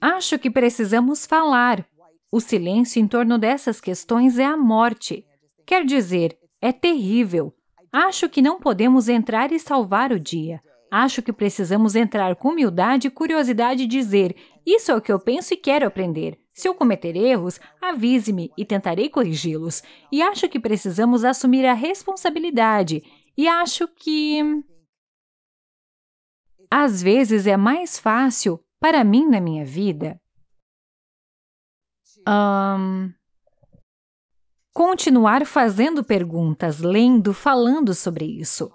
Acho que precisamos falar. O silêncio em torno dessas questões é a morte. Quer dizer, é terrível. Acho que não podemos entrar e salvar o dia. Acho que precisamos entrar com humildade e curiosidade e dizer: Isso é o que eu penso e quero aprender. Se eu cometer erros, avise-me e tentarei corrigi-los. E acho que precisamos assumir a responsabilidade. E acho que às vezes é mais fácil para mim na minha vida um, continuar fazendo perguntas, lendo, falando sobre isso.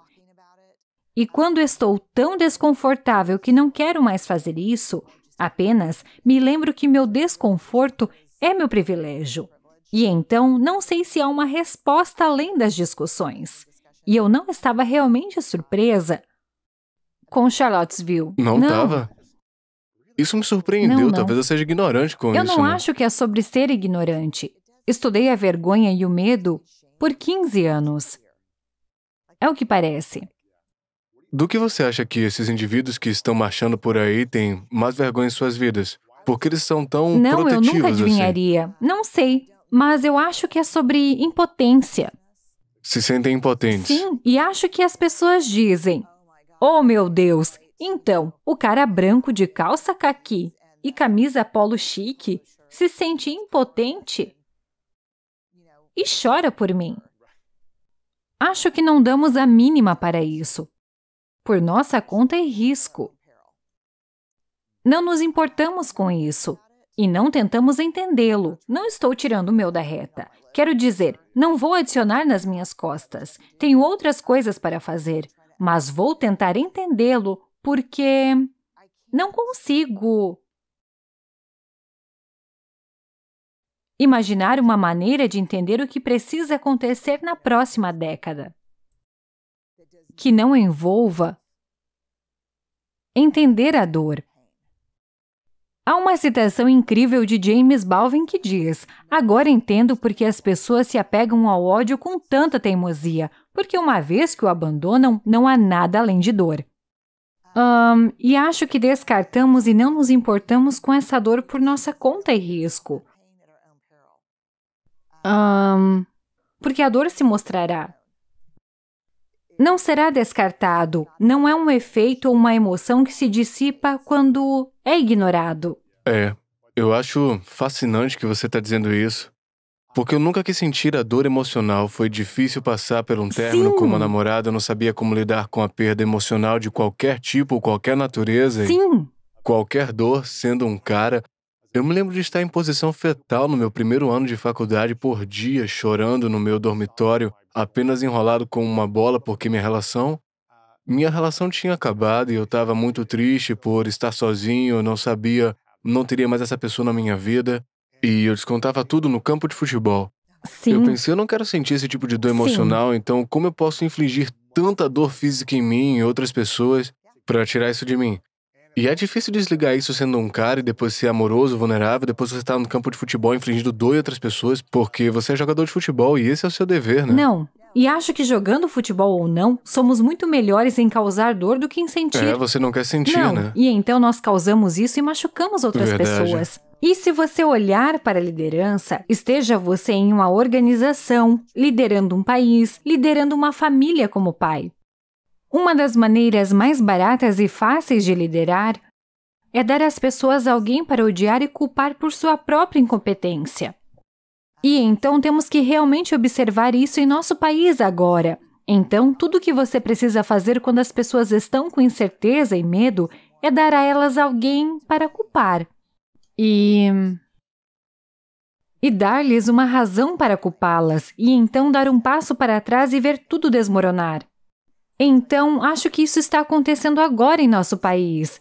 E quando estou tão desconfortável que não quero mais fazer isso, apenas me lembro que meu desconforto é meu privilégio. E então não sei se há uma resposta além das discussões. E eu não estava realmente surpresa com Charlottesville. Não, não. tava? Isso me surpreendeu, não, não. talvez eu seja ignorante com eu isso. Eu não né? acho que é sobre ser ignorante. Estudei a vergonha e o medo por 15 anos. É o que parece. Do que você acha que esses indivíduos que estão marchando por aí têm mais vergonha em suas vidas? Porque eles são tão não, protetivos Não, eu nunca assim. adivinharia. Assim? Não sei, mas eu acho que é sobre impotência. Se sentem impotentes. Sim, e acho que as pessoas dizem: Oh, meu Deus! Então, o cara branco de calça caqui e camisa polo chique se sente impotente e chora por mim. Acho que não damos a mínima para isso. Por nossa conta e risco. Não nos importamos com isso e não tentamos entendê-lo. Não estou tirando o meu da reta. Quero dizer, não vou adicionar nas minhas costas. Tenho outras coisas para fazer mas vou tentar entendê-lo porque não consigo imaginar uma maneira de entender o que precisa acontecer na próxima década, que não envolva entender a dor. Há uma citação incrível de James Baldwin que diz: Agora entendo por que as pessoas se apegam ao ódio com tanta teimosia, porque uma vez que o abandonam, não há nada além de dor. Um, e acho que descartamos e não nos importamos com essa dor por nossa conta e risco. Um, porque a dor se mostrará. Não será descartado, não é um efeito ou uma emoção que se dissipa quando é ignorado. É, eu acho fascinante que você está dizendo isso, porque eu nunca quis sentir a dor emocional. Foi difícil passar por um término Sim. com uma namorada, eu não sabia como lidar com a perda emocional de qualquer tipo qualquer natureza. Sim. Qualquer dor, sendo um cara. Eu me lembro de estar em posição fetal no meu primeiro ano de faculdade por dia, chorando no meu dormitório, apenas enrolado com uma bola porque minha relação. Minha relação tinha acabado e eu estava muito triste por estar sozinho, eu não sabia, não teria mais essa pessoa na minha vida. E eu descontava tudo no campo de futebol. Sim. Eu pensei, eu não quero sentir esse tipo de dor emocional, Sim. então como eu posso infligir tanta dor física em mim e outras pessoas para tirar isso de mim? E é difícil desligar isso sendo um cara e depois ser amoroso, vulnerável, depois você tá no campo de futebol infligindo dor em outras pessoas, porque você é jogador de futebol e esse é o seu dever, né? Não. E acho que jogando futebol ou não, somos muito melhores em causar dor do que em sentir. É, você não quer sentir, não. né? E então nós causamos isso e machucamos outras Verdade. pessoas. E se você olhar para a liderança, esteja você em uma organização, liderando um país, liderando uma família como pai. Uma das maneiras mais baratas e fáceis de liderar é dar às pessoas alguém para odiar e culpar por sua própria incompetência. E então temos que realmente observar isso em nosso país agora. Então, tudo o que você precisa fazer quando as pessoas estão com incerteza e medo é dar a elas alguém para culpar e. E dar-lhes uma razão para culpá-las, e então dar um passo para trás e ver tudo desmoronar. Então, acho que isso está acontecendo agora em nosso país.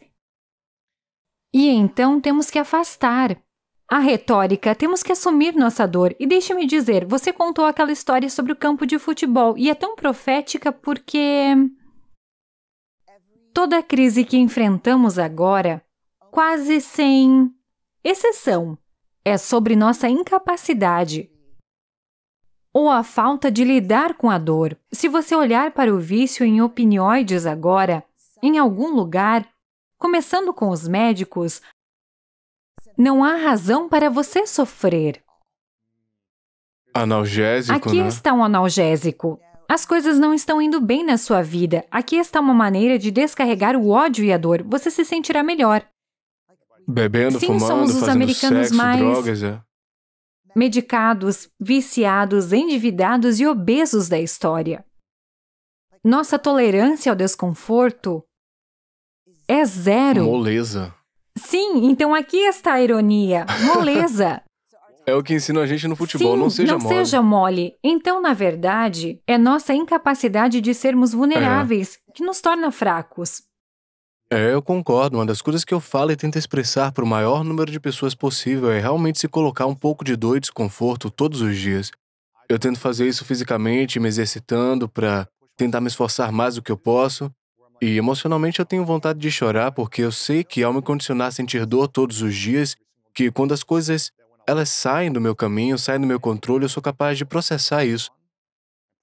E então temos que afastar. A retórica, temos que assumir nossa dor. E deixe-me dizer, você contou aquela história sobre o campo de futebol e é tão profética porque. Toda crise que enfrentamos agora, quase sem exceção, é sobre nossa incapacidade ou a falta de lidar com a dor. Se você olhar para o vício em opinioides agora, em algum lugar, começando com os médicos, não há razão para você sofrer. Analgésico. Aqui né? está um analgésico. As coisas não estão indo bem na sua vida. Aqui está uma maneira de descarregar o ódio e a dor. Você se sentirá melhor. Bebendo, Sim, fumando, somos os americanos sexo, mais drogas, é. medicados, viciados, endividados e obesos da história. Nossa tolerância ao desconforto é zero. Moleza. Sim, então aqui está a ironia. Moleza. (laughs) É o que ensina a gente no futebol, Sim, não seja não mole. Não seja mole. Então, na verdade, é nossa incapacidade de sermos é. vulneráveis é. que nos torna fracos. É, eu concordo. Uma das coisas que eu falo e é tento expressar para o maior número de pessoas possível é realmente se colocar um pouco de dor e desconforto todos os dias. Eu tento fazer isso fisicamente, me exercitando para tentar me esforçar mais do que eu posso. E emocionalmente eu tenho vontade de chorar porque eu sei que ao me condicionar a sentir dor todos os dias, que quando as coisas elas saem do meu caminho, saem do meu controle, eu sou capaz de processar isso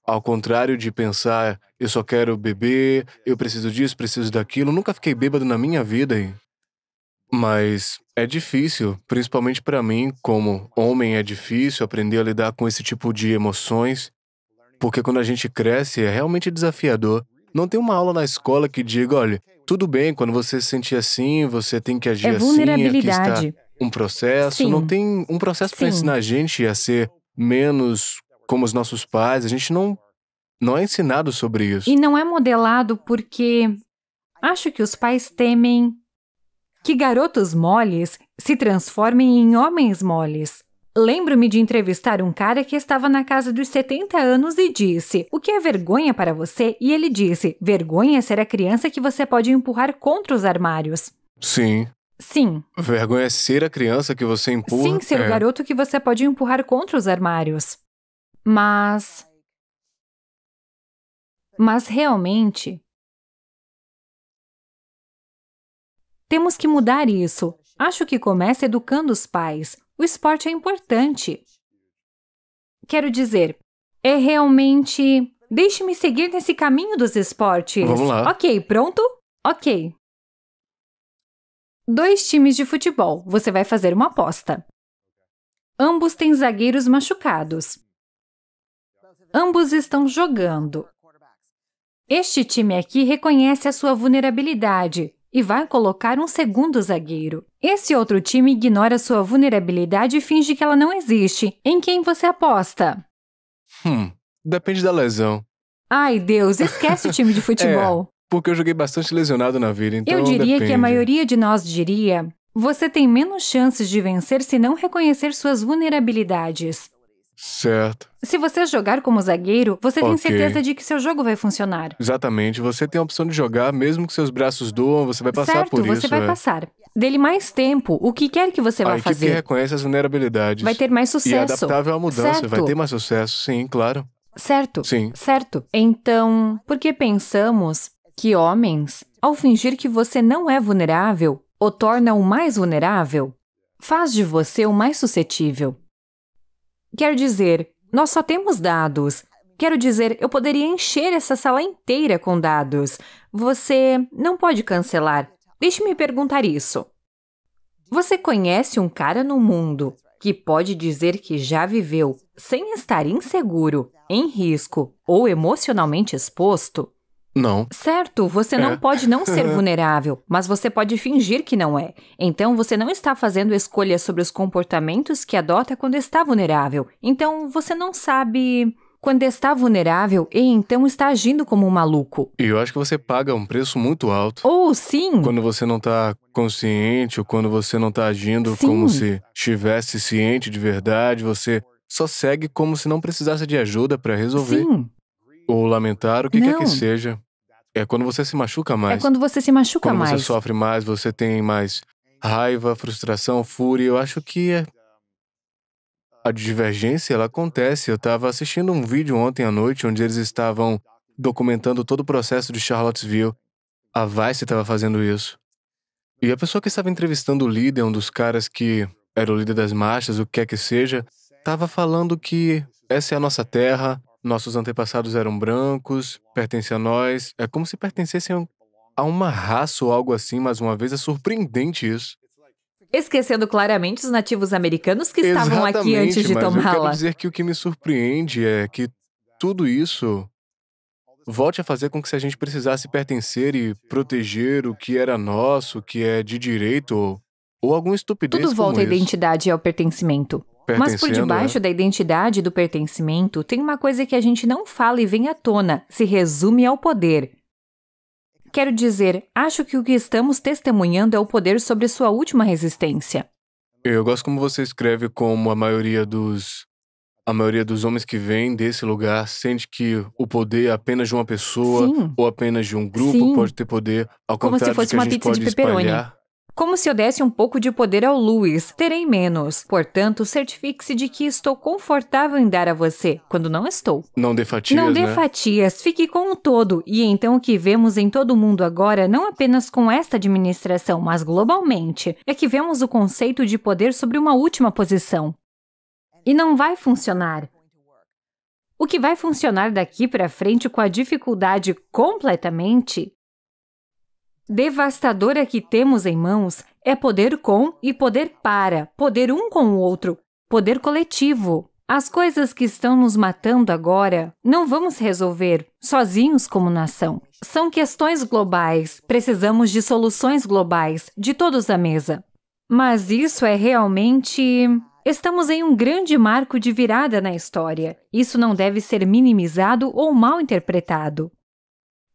ao contrário de pensar, eu só quero beber, eu preciso disso, preciso daquilo, nunca fiquei bêbado na minha vida. Mas é difícil, principalmente para mim, como homem, é difícil aprender a lidar com esse tipo de emoções, porque quando a gente cresce é realmente desafiador. Não tem uma aula na escola que diga, olha, tudo bem, quando você se sentir assim, você tem que agir é assim, aqui está um processo. Sim. Não tem um processo para ensinar a gente a ser menos como os nossos pais, a gente não, não é ensinado sobre isso. E não é modelado porque acho que os pais temem que garotos moles se transformem em homens moles. Lembro-me de entrevistar um cara que estava na casa dos 70 anos e disse: O que é vergonha para você? E ele disse: Vergonha é ser a criança que você pode empurrar contra os armários. Sim. Sim. Vergonha é ser a criança que você empurra. Sim, ser é. o garoto que você pode empurrar contra os armários. Mas. Mas realmente. Temos que mudar isso. Acho que começa educando os pais. O esporte é importante. Quero dizer, é realmente. Deixe-me seguir nesse caminho dos esportes. Vamos lá. Ok, pronto? Ok. Dois times de futebol. Você vai fazer uma aposta. Ambos têm zagueiros machucados. Ambos estão jogando. Este time aqui reconhece a sua vulnerabilidade e vai colocar um segundo zagueiro. Esse outro time ignora sua vulnerabilidade e finge que ela não existe. Em quem você aposta? Hum, depende da lesão. Ai, Deus, esquece o time de (laughs) é, futebol. é, porque eu joguei bastante lesionado na vida, então. Eu diria depende. que a maioria de nós diria: você tem menos chances de vencer se não reconhecer suas vulnerabilidades. Certo. Se você jogar como zagueiro, você okay. tem certeza de que seu jogo vai funcionar. Exatamente, você tem a opção de jogar, mesmo que seus braços doam, você vai passar certo, por isso. Certo, você vai é. passar. Dele mais tempo, o que quer que você vá fazer. A equipe reconhece as vulnerabilidades. Vai ter mais sucesso. E é adaptável à mudança, certo. vai ter mais sucesso, sim, claro. Certo. Sim. Certo. Então, por que pensamos que homens, ao fingir que você não é vulnerável, o torna o mais vulnerável? Faz de você o mais suscetível. Quer dizer, nós só temos dados. Quero dizer, eu poderia encher essa sala inteira com dados. Você não pode cancelar. Deixe-me perguntar isso. Você conhece um cara no mundo que pode dizer que já viveu sem estar inseguro, em risco ou emocionalmente exposto? Não. Certo, você não é. pode não ser (laughs) vulnerável, mas você pode fingir que não é. Então você não está fazendo escolhas sobre os comportamentos que adota quando está vulnerável. Então você não sabe quando está vulnerável e então está agindo como um maluco. E eu acho que você paga um preço muito alto. Ou sim. Quando você não está consciente ou quando você não está agindo sim. como se estivesse ciente de verdade, você só segue como se não precisasse de ajuda para resolver. Sim ou lamentar o que não. quer que seja. É quando você se machuca é mais. É quando você se machuca quando mais. Quando você sofre mais, você tem mais raiva, frustração, fúria. Eu acho que é... a divergência ela acontece. Eu estava assistindo um vídeo ontem à noite onde eles estavam documentando todo o processo de Charlottesville. A Vice estava fazendo isso. E a pessoa que estava entrevistando o líder, um dos caras que era o líder das marchas, o que quer que seja, estava falando que essa é a nossa terra, nossos antepassados eram brancos, pertencem a nós. É como se pertencessem a uma raça ou algo assim, mas uma vez é surpreendente isso. Esquecendo claramente os nativos americanos que Exatamente, estavam aqui antes de tomá-la. Eu quero dizer que o que me surpreende é que tudo isso volte a fazer com que se a gente precisasse pertencer e proteger o que era nosso, o que é de direito ou, ou algum estupidez Tudo volta à identidade e ao pertencimento. Mas por né? debaixo da identidade do pertencimento tem uma coisa que a gente não fala e vem à tona, se resume ao poder. Quero dizer, acho que o que estamos testemunhando é o poder sobre sua última resistência. Eu gosto como você escreve como a maioria dos a maioria dos homens que vem desse lugar sente que o poder é apenas de uma pessoa Sim. ou apenas de um grupo Sim. pode ter poder, ao como contrário se fosse de que uma a gente pode de espalhar. Como se eu desse um pouco de poder ao Luiz, terei menos. Portanto, certifique-se de que estou confortável em dar a você, quando não estou. Não dê fatias, Não dê né? fatias, fique com o todo. E então o que vemos em todo o mundo agora, não apenas com esta administração, mas globalmente, é que vemos o conceito de poder sobre uma última posição. E não vai funcionar. O que vai funcionar daqui para frente com a dificuldade completamente devastadora que temos em mãos é poder com e poder para, poder um com o outro, poder coletivo. As coisas que estão nos matando agora não vamos resolver sozinhos como nação. São questões globais, precisamos de soluções globais, de todos à mesa. Mas isso é realmente. Estamos em um grande marco de virada na história. Isso não deve ser minimizado ou mal interpretado.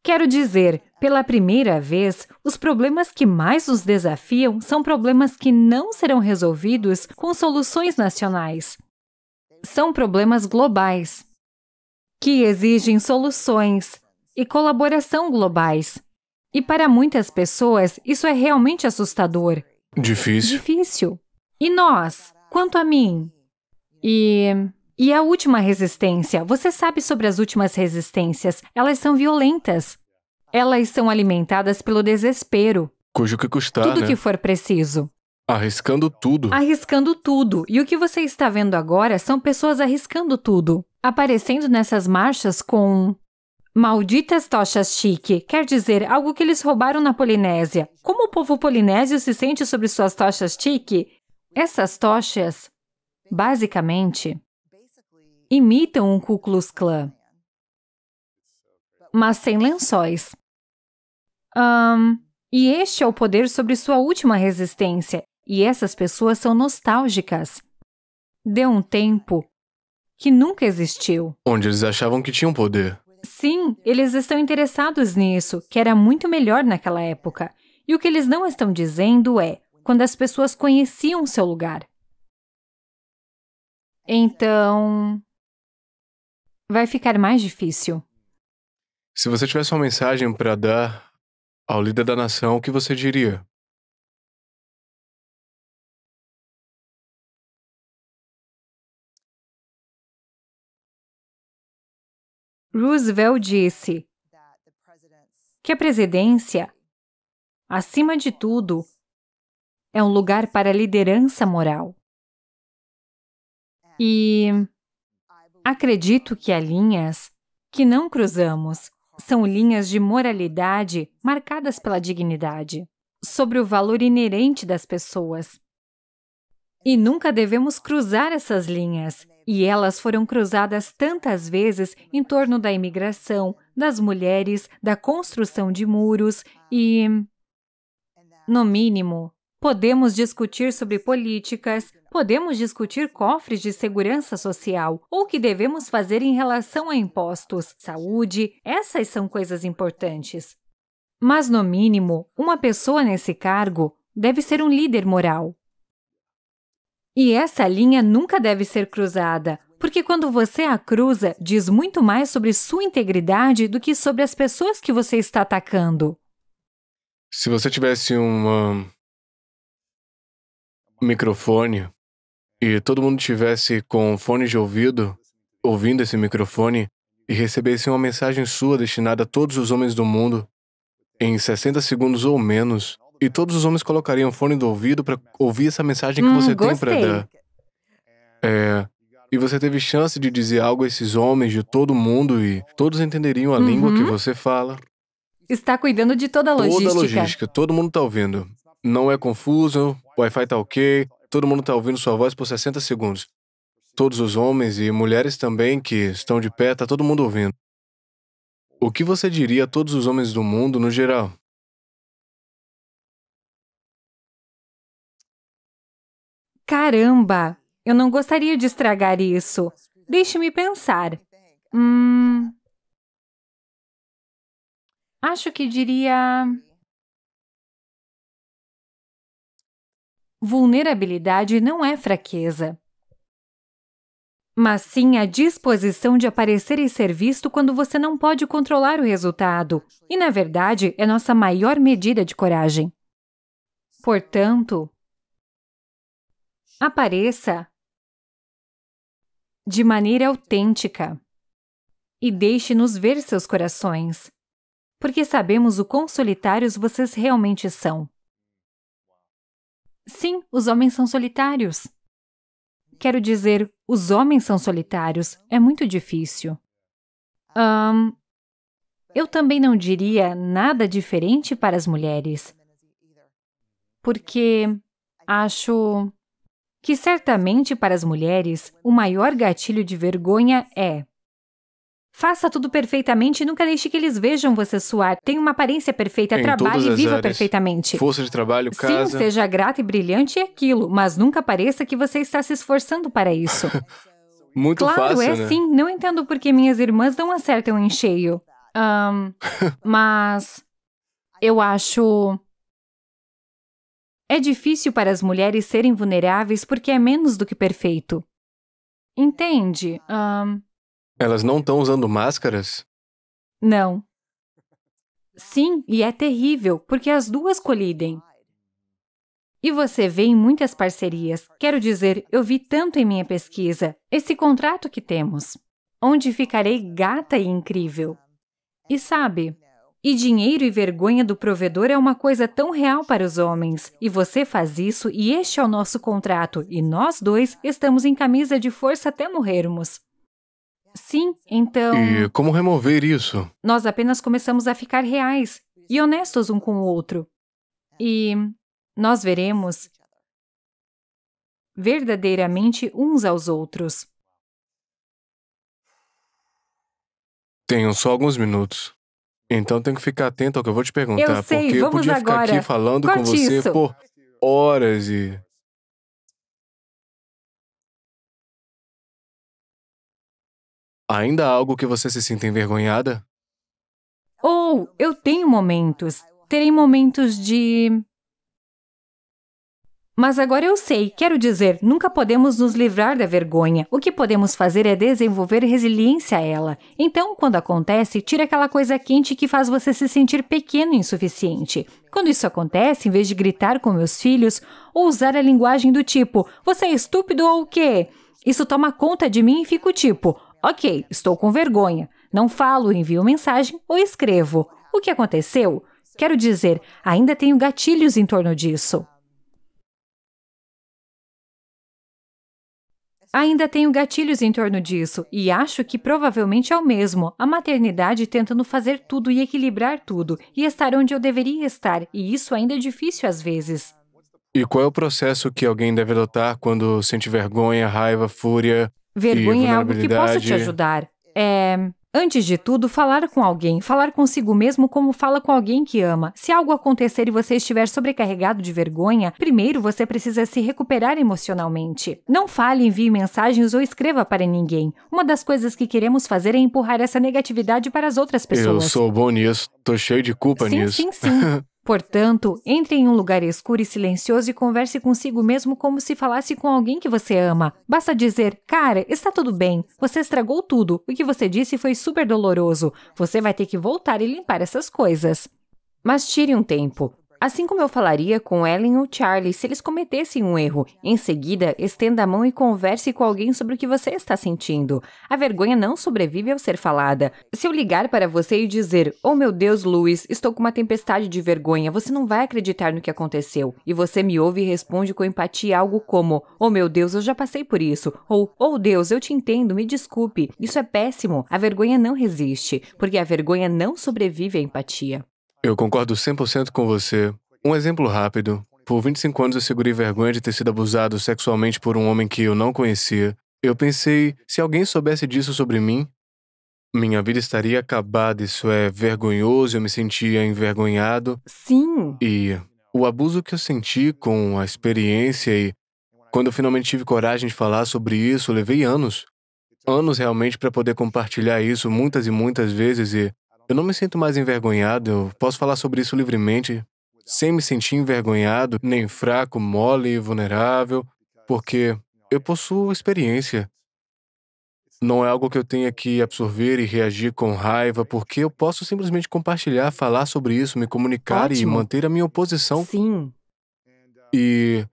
Quero dizer, pela primeira vez, os problemas que mais os desafiam são problemas que não serão resolvidos com soluções nacionais. São problemas globais, que exigem soluções e colaboração globais. E para muitas pessoas, isso é realmente assustador. Difícil. Difícil. E nós? Quanto a mim? E. E a última resistência. Você sabe sobre as últimas resistências? Elas são violentas. Elas são alimentadas pelo desespero. Cujo que custar. Tudo né? que for preciso. Arriscando tudo. Arriscando tudo. E o que você está vendo agora são pessoas arriscando tudo. Aparecendo nessas marchas com. Malditas tochas chique, quer dizer algo que eles roubaram na Polinésia. Como o povo polinésio se sente sobre suas tochas chique? Essas tochas, basicamente, imitam o Ku Klux Klan, mas sem lençóis. Um, e este é o poder sobre sua última resistência, e essas pessoas são nostálgicas. Deu um tempo que nunca existiu. Onde eles achavam que tinham poder. Sim, eles estão interessados nisso, que era muito melhor naquela época. E o que eles não estão dizendo é quando as pessoas conheciam seu lugar. Então, vai ficar mais difícil. Se você tivesse uma mensagem para dar ao líder da nação, o que você diria? Roosevelt disse que a presidência, acima de tudo, é um lugar para liderança moral. E Acredito que há linhas que não cruzamos. São linhas de moralidade marcadas pela dignidade, sobre o valor inerente das pessoas. E nunca devemos cruzar essas linhas, e elas foram cruzadas tantas vezes em torno da imigração, das mulheres, da construção de muros e. No mínimo, podemos discutir sobre políticas, podemos discutir cofres de segurança social ou o que devemos fazer em relação a impostos, saúde, essas são coisas importantes. Mas, no mínimo, uma pessoa nesse cargo deve ser um líder moral. E essa linha nunca deve ser cruzada, porque quando você a cruza, diz muito mais sobre sua integridade do que sobre as pessoas que você está atacando. Se você tivesse uma... um microfone e todo mundo tivesse com fones de ouvido, ouvindo esse microfone, e recebesse uma mensagem sua destinada a todos os homens do mundo, em 60 segundos ou menos, e todos os homens colocariam fone do ouvido para ouvir essa mensagem que hum, você gostei. tem para dar. É, e você teve chance de dizer algo a esses homens de todo mundo e todos entenderiam a uhum. língua que uhum. você fala. Está cuidando de toda a logística. Toda a logística, todo mundo está ouvindo. Não é confuso, o Wi-Fi tá ok, todo mundo tá ouvindo sua voz por 60 segundos. Todos os homens e mulheres também que estão de pé, tá todo mundo ouvindo. O que você diria a todos os homens do mundo no geral? Caramba, eu não gostaria de estragar isso. Deixe-me pensar. Hum. Acho que diria. vulnerabilidade não é fraqueza, mas sim a disposição de aparecer e ser visto quando você não pode controlar o resultado, e na verdade é nossa maior medida de coragem. Portanto, apareça de maneira autêntica e deixe-nos ver seus corações, porque sabemos o quão solitários vocês realmente são. Sim, os homens são solitários. Quero dizer, os homens são solitários. É muito difícil. Um, eu também não diria nada diferente para as mulheres. Porque acho que certamente para as mulheres o maior gatilho de vergonha é Faça tudo perfeitamente e nunca deixe que eles vejam você suar. Tenha uma aparência perfeita, em trabalhe e viva áreas. perfeitamente. Força de trabalho, casa. Sim, seja grata e brilhante é aquilo, mas nunca pareça que você está se esforçando para isso. (laughs) Muito claro, é fácil, Claro, é né? sim. Não entendo por que minhas irmãs não acertam em cheio. Um, (laughs) mas eu acho... É difícil para as mulheres serem vulneráveis porque é menos do que perfeito. Entende? Um, elas não estão usando máscaras? Não. Sim, e é terrível, porque as duas colidem. E você vê em muitas parcerias, quero dizer, eu vi tanto em minha pesquisa, esse contrato que temos, onde ficarei gata e incrível. E sabe, e dinheiro e vergonha do provedor é uma coisa tão real para os homens, e você faz isso, e este é o nosso contrato, e nós dois estamos em camisa de força até morrermos. Sim, então. E como remover isso? Nós apenas começamos a ficar reais e honestos um com o outro. E nós veremos verdadeiramente uns aos outros. Tenho só alguns minutos. Então tenho que ficar atento ao que eu vou te perguntar, eu sei, porque eu podia ficar aqui falando Corte com você isso. por horas e Ainda há algo que você se sinta envergonhada? Ou oh, eu tenho momentos. Terei momentos de. Mas agora eu sei, quero dizer, nunca podemos nos livrar da vergonha. O que podemos fazer é desenvolver resiliência a ela. Então, quando acontece, tira aquela coisa quente que faz você se sentir pequeno e insuficiente. Quando isso acontece, em vez de gritar com meus filhos ou usar a linguagem do tipo: Você é estúpido ou o quê? Isso toma conta de mim e fico tipo: Ok, estou com vergonha. Não falo, envio mensagem ou escrevo. O que aconteceu? Quero dizer, ainda tenho gatilhos em torno disso. Ainda tenho gatilhos em torno disso e acho que provavelmente é o mesmo. A maternidade tentando fazer tudo e equilibrar tudo e estar onde eu deveria estar, e isso ainda é difícil às vezes. E qual é o processo que alguém deve adotar quando sente vergonha, raiva, fúria Vergonha é algo que possa te ajudar. É. Antes de tudo, falar com alguém, falar consigo mesmo como fala com alguém que ama. Se algo acontecer e você estiver sobrecarregado de vergonha, primeiro você precisa se recuperar emocionalmente. Não fale, envie mensagens ou escreva para ninguém. Uma das coisas que queremos fazer é empurrar essa negatividade para as outras pessoas. Eu sou bom nisso, tô cheio de culpa sim, nisso. Sim, sim, sim. (laughs) Portanto, entre em um lugar escuro e silencioso e converse consigo mesmo como se falasse com alguém que você ama. Basta dizer: Cara, está tudo bem. Você estragou tudo. O que você disse foi super doloroso. Você vai ter que voltar e limpar essas coisas. Mas tire um tempo. Assim como eu falaria com Ellen ou Charlie se eles cometessem um erro, em seguida, estenda a mão e converse com alguém sobre o que você está sentindo. A vergonha não sobrevive ao ser falada. Se eu ligar para você e dizer: Oh meu Deus, Luiz, estou com uma tempestade de vergonha, você não vai acreditar no que aconteceu. E você me ouve e responde com empatia algo como: Oh meu Deus, eu já passei por isso. Ou Oh Deus, eu te entendo, me desculpe. Isso é péssimo. A vergonha não resiste, porque a vergonha não sobrevive à empatia. Eu concordo 100% com você. Um exemplo rápido. Por 25 anos eu segurei vergonha de ter sido abusado sexualmente por um homem que eu não conhecia. Eu pensei, se alguém soubesse disso sobre mim, minha vida estaria acabada. Isso é vergonhoso, eu me sentia envergonhado. Sim. E o abuso que eu senti com a experiência e quando eu finalmente tive coragem de falar sobre isso, levei anos. Anos realmente para poder compartilhar isso muitas e muitas vezes e eu não me sinto mais envergonhado, eu posso falar sobre isso livremente, sem me sentir envergonhado, nem fraco, mole e vulnerável, porque eu possuo experiência. Não é algo que eu tenha que absorver e reagir com raiva, porque eu posso simplesmente compartilhar, falar sobre isso, me comunicar Ótimo. e manter a minha oposição. Sim. E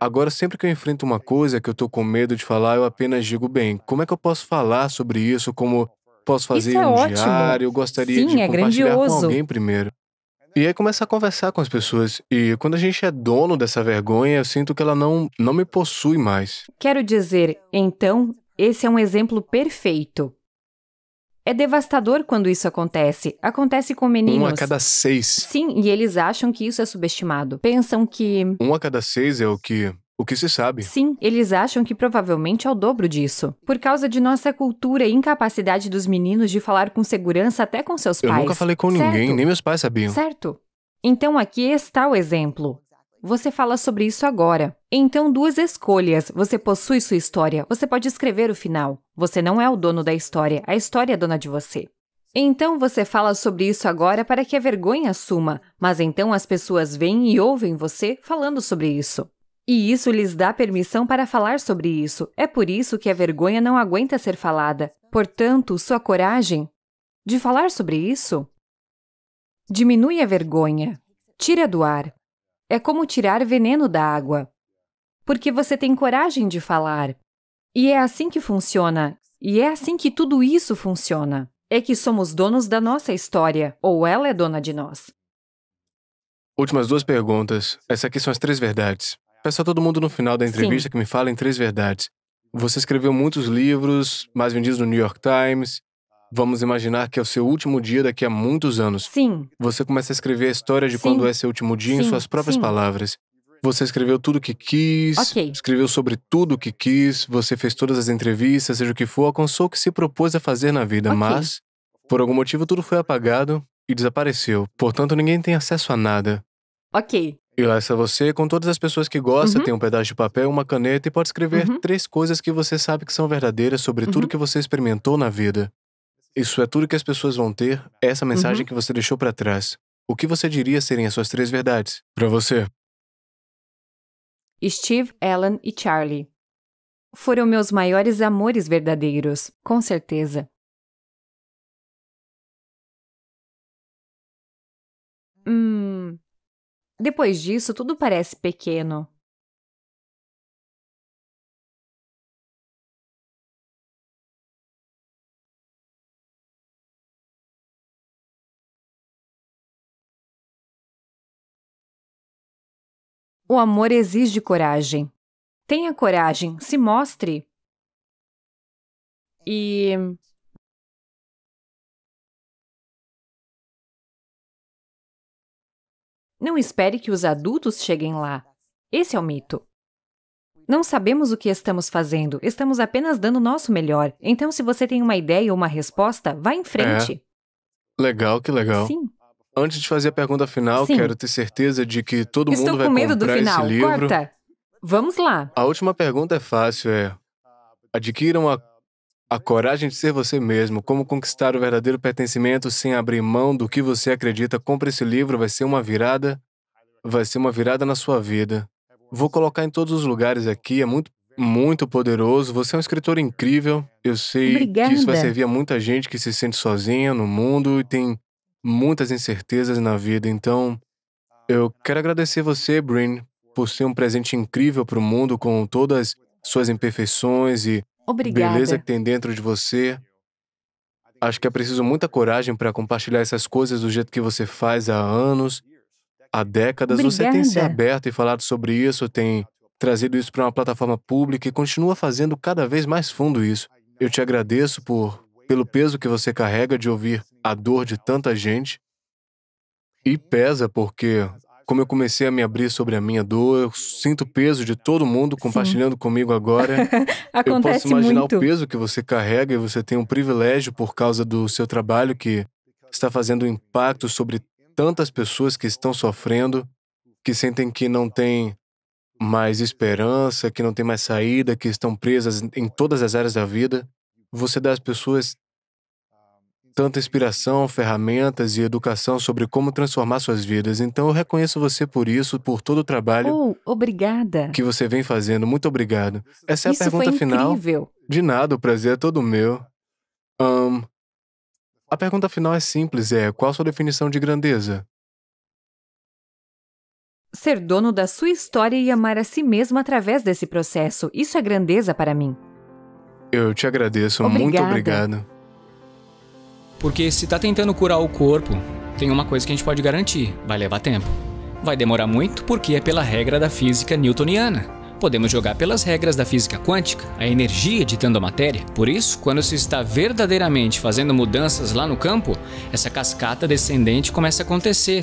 agora, sempre que eu enfrento uma coisa que eu estou com medo de falar, eu apenas digo: bem, como é que eu posso falar sobre isso? Como Posso fazer é um ótimo. diário, gostaria Sim, de é compartilhar grandioso. com alguém primeiro. E aí começa a conversar com as pessoas. E quando a gente é dono dessa vergonha, eu sinto que ela não, não me possui mais. Quero dizer, então, esse é um exemplo perfeito. É devastador quando isso acontece. Acontece com meninos. Um a cada seis. Sim, e eles acham que isso é subestimado. Pensam que. Um a cada seis é o que o que se sabe? Sim, eles acham que provavelmente é o dobro disso. Por causa de nossa cultura e incapacidade dos meninos de falar com segurança até com seus pais. Eu nunca falei com certo? ninguém, nem meus pais sabiam. Certo. Então aqui está o exemplo. Você fala sobre isso agora. Então, duas escolhas. Você possui sua história. Você pode escrever o final. Você não é o dono da história. A história é dona de você. Então você fala sobre isso agora para que a vergonha suma, mas então as pessoas vêm e ouvem você falando sobre isso. E isso lhes dá permissão para falar sobre isso. É por isso que a vergonha não aguenta ser falada. Portanto, sua coragem de falar sobre isso diminui a vergonha, tira do ar. É como tirar veneno da água. Porque você tem coragem de falar. E é assim que funciona. E é assim que tudo isso funciona. É que somos donos da nossa história, ou ela é dona de nós. Últimas duas perguntas. Essa aqui são as três verdades. Peço a todo mundo no final da entrevista Sim. que me falem três verdades. Você escreveu muitos livros, mais vendidos no New York Times. Vamos imaginar que é o seu último dia daqui a muitos anos. Sim. Você começa a escrever a história de Sim. quando é seu último dia Sim. em suas próprias palavras. Você escreveu tudo o que quis, okay. escreveu sobre tudo o que quis, você fez todas as entrevistas, seja o que for, alcançou o que se propôs a fazer na vida, okay. mas, por algum motivo, tudo foi apagado e desapareceu. Portanto, ninguém tem acesso a nada. Ok. E lá está você com todas as pessoas que gosta, uhum. tem um pedaço de papel, uma caneta e pode escrever uhum. três coisas que você sabe que são verdadeiras sobre tudo uhum. que você experimentou na vida. Isso é tudo que as pessoas vão ter, essa mensagem uhum. que você deixou para trás. O que você diria serem as suas três verdades? Para você. Steve, Alan e Charlie. Foram meus maiores amores verdadeiros, com certeza. Depois disso, tudo parece pequeno. O amor exige coragem. Tenha coragem, se mostre. E Não espere que os adultos cheguem lá. Esse é o mito. Não sabemos o que estamos fazendo, estamos apenas dando o nosso melhor. Então, se você tem uma ideia ou uma resposta, vá em frente. É. Legal, que legal. Sim. Antes de fazer a pergunta final, Sim. quero ter certeza de que todo Estou mundo vai comprar do final. Corta. Vamos lá. A última pergunta é fácil, é... Adquiram a a coragem de ser você mesmo, como conquistar o verdadeiro pertencimento sem abrir mão do que você acredita. Compre esse livro, vai ser uma virada, vai ser uma virada na sua vida. Vou colocar em todos os lugares aqui, é muito muito poderoso. Você é um escritor incrível. Eu sei Obrigada. que isso vai servir a muita gente que se sente sozinha no mundo e tem muitas incertezas na vida. Então, eu quero agradecer você, Bryn, por ser um presente incrível para o mundo com todas suas imperfeições e Obrigada. beleza que tem dentro de você. Acho que é preciso muita coragem para compartilhar essas coisas do jeito que você faz há anos, há décadas. Obrigada. Você tem se aberto e falado sobre isso, tem trazido isso para uma plataforma pública e continua fazendo cada vez mais fundo isso. Eu te agradeço por pelo peso que você carrega de ouvir a dor de tanta gente. E pesa porque como eu comecei a me abrir sobre a minha dor, eu sinto o peso de todo mundo compartilhando Sim. comigo agora. Acontece (laughs) eu posso imaginar muito. o peso que você carrega e você tem um privilégio por causa do seu trabalho que está fazendo impacto sobre tantas pessoas que estão sofrendo, que sentem que não tem mais esperança, que não tem mais saída, que estão presas em todas as áreas da vida. Você dá às pessoas tanta inspiração, ferramentas e educação sobre como transformar suas vidas. Então eu reconheço você por isso, por todo o trabalho. Oh, obrigada. Que você vem fazendo. Muito obrigado. Essa é isso a pergunta foi final. Incrível. De nada, o prazer é todo meu. Um, a pergunta final é simples, é qual a sua definição de grandeza? Ser dono da sua história e amar a si mesmo através desse processo. Isso é grandeza para mim. Eu te agradeço, obrigada. muito obrigado. Porque se tá tentando curar o corpo, tem uma coisa que a gente pode garantir: vai levar tempo. Vai demorar muito porque é pela regra da física newtoniana podemos jogar pelas regras da física quântica, a energia ditando a matéria. Por isso, quando se está verdadeiramente fazendo mudanças lá no campo, essa cascata descendente começa a acontecer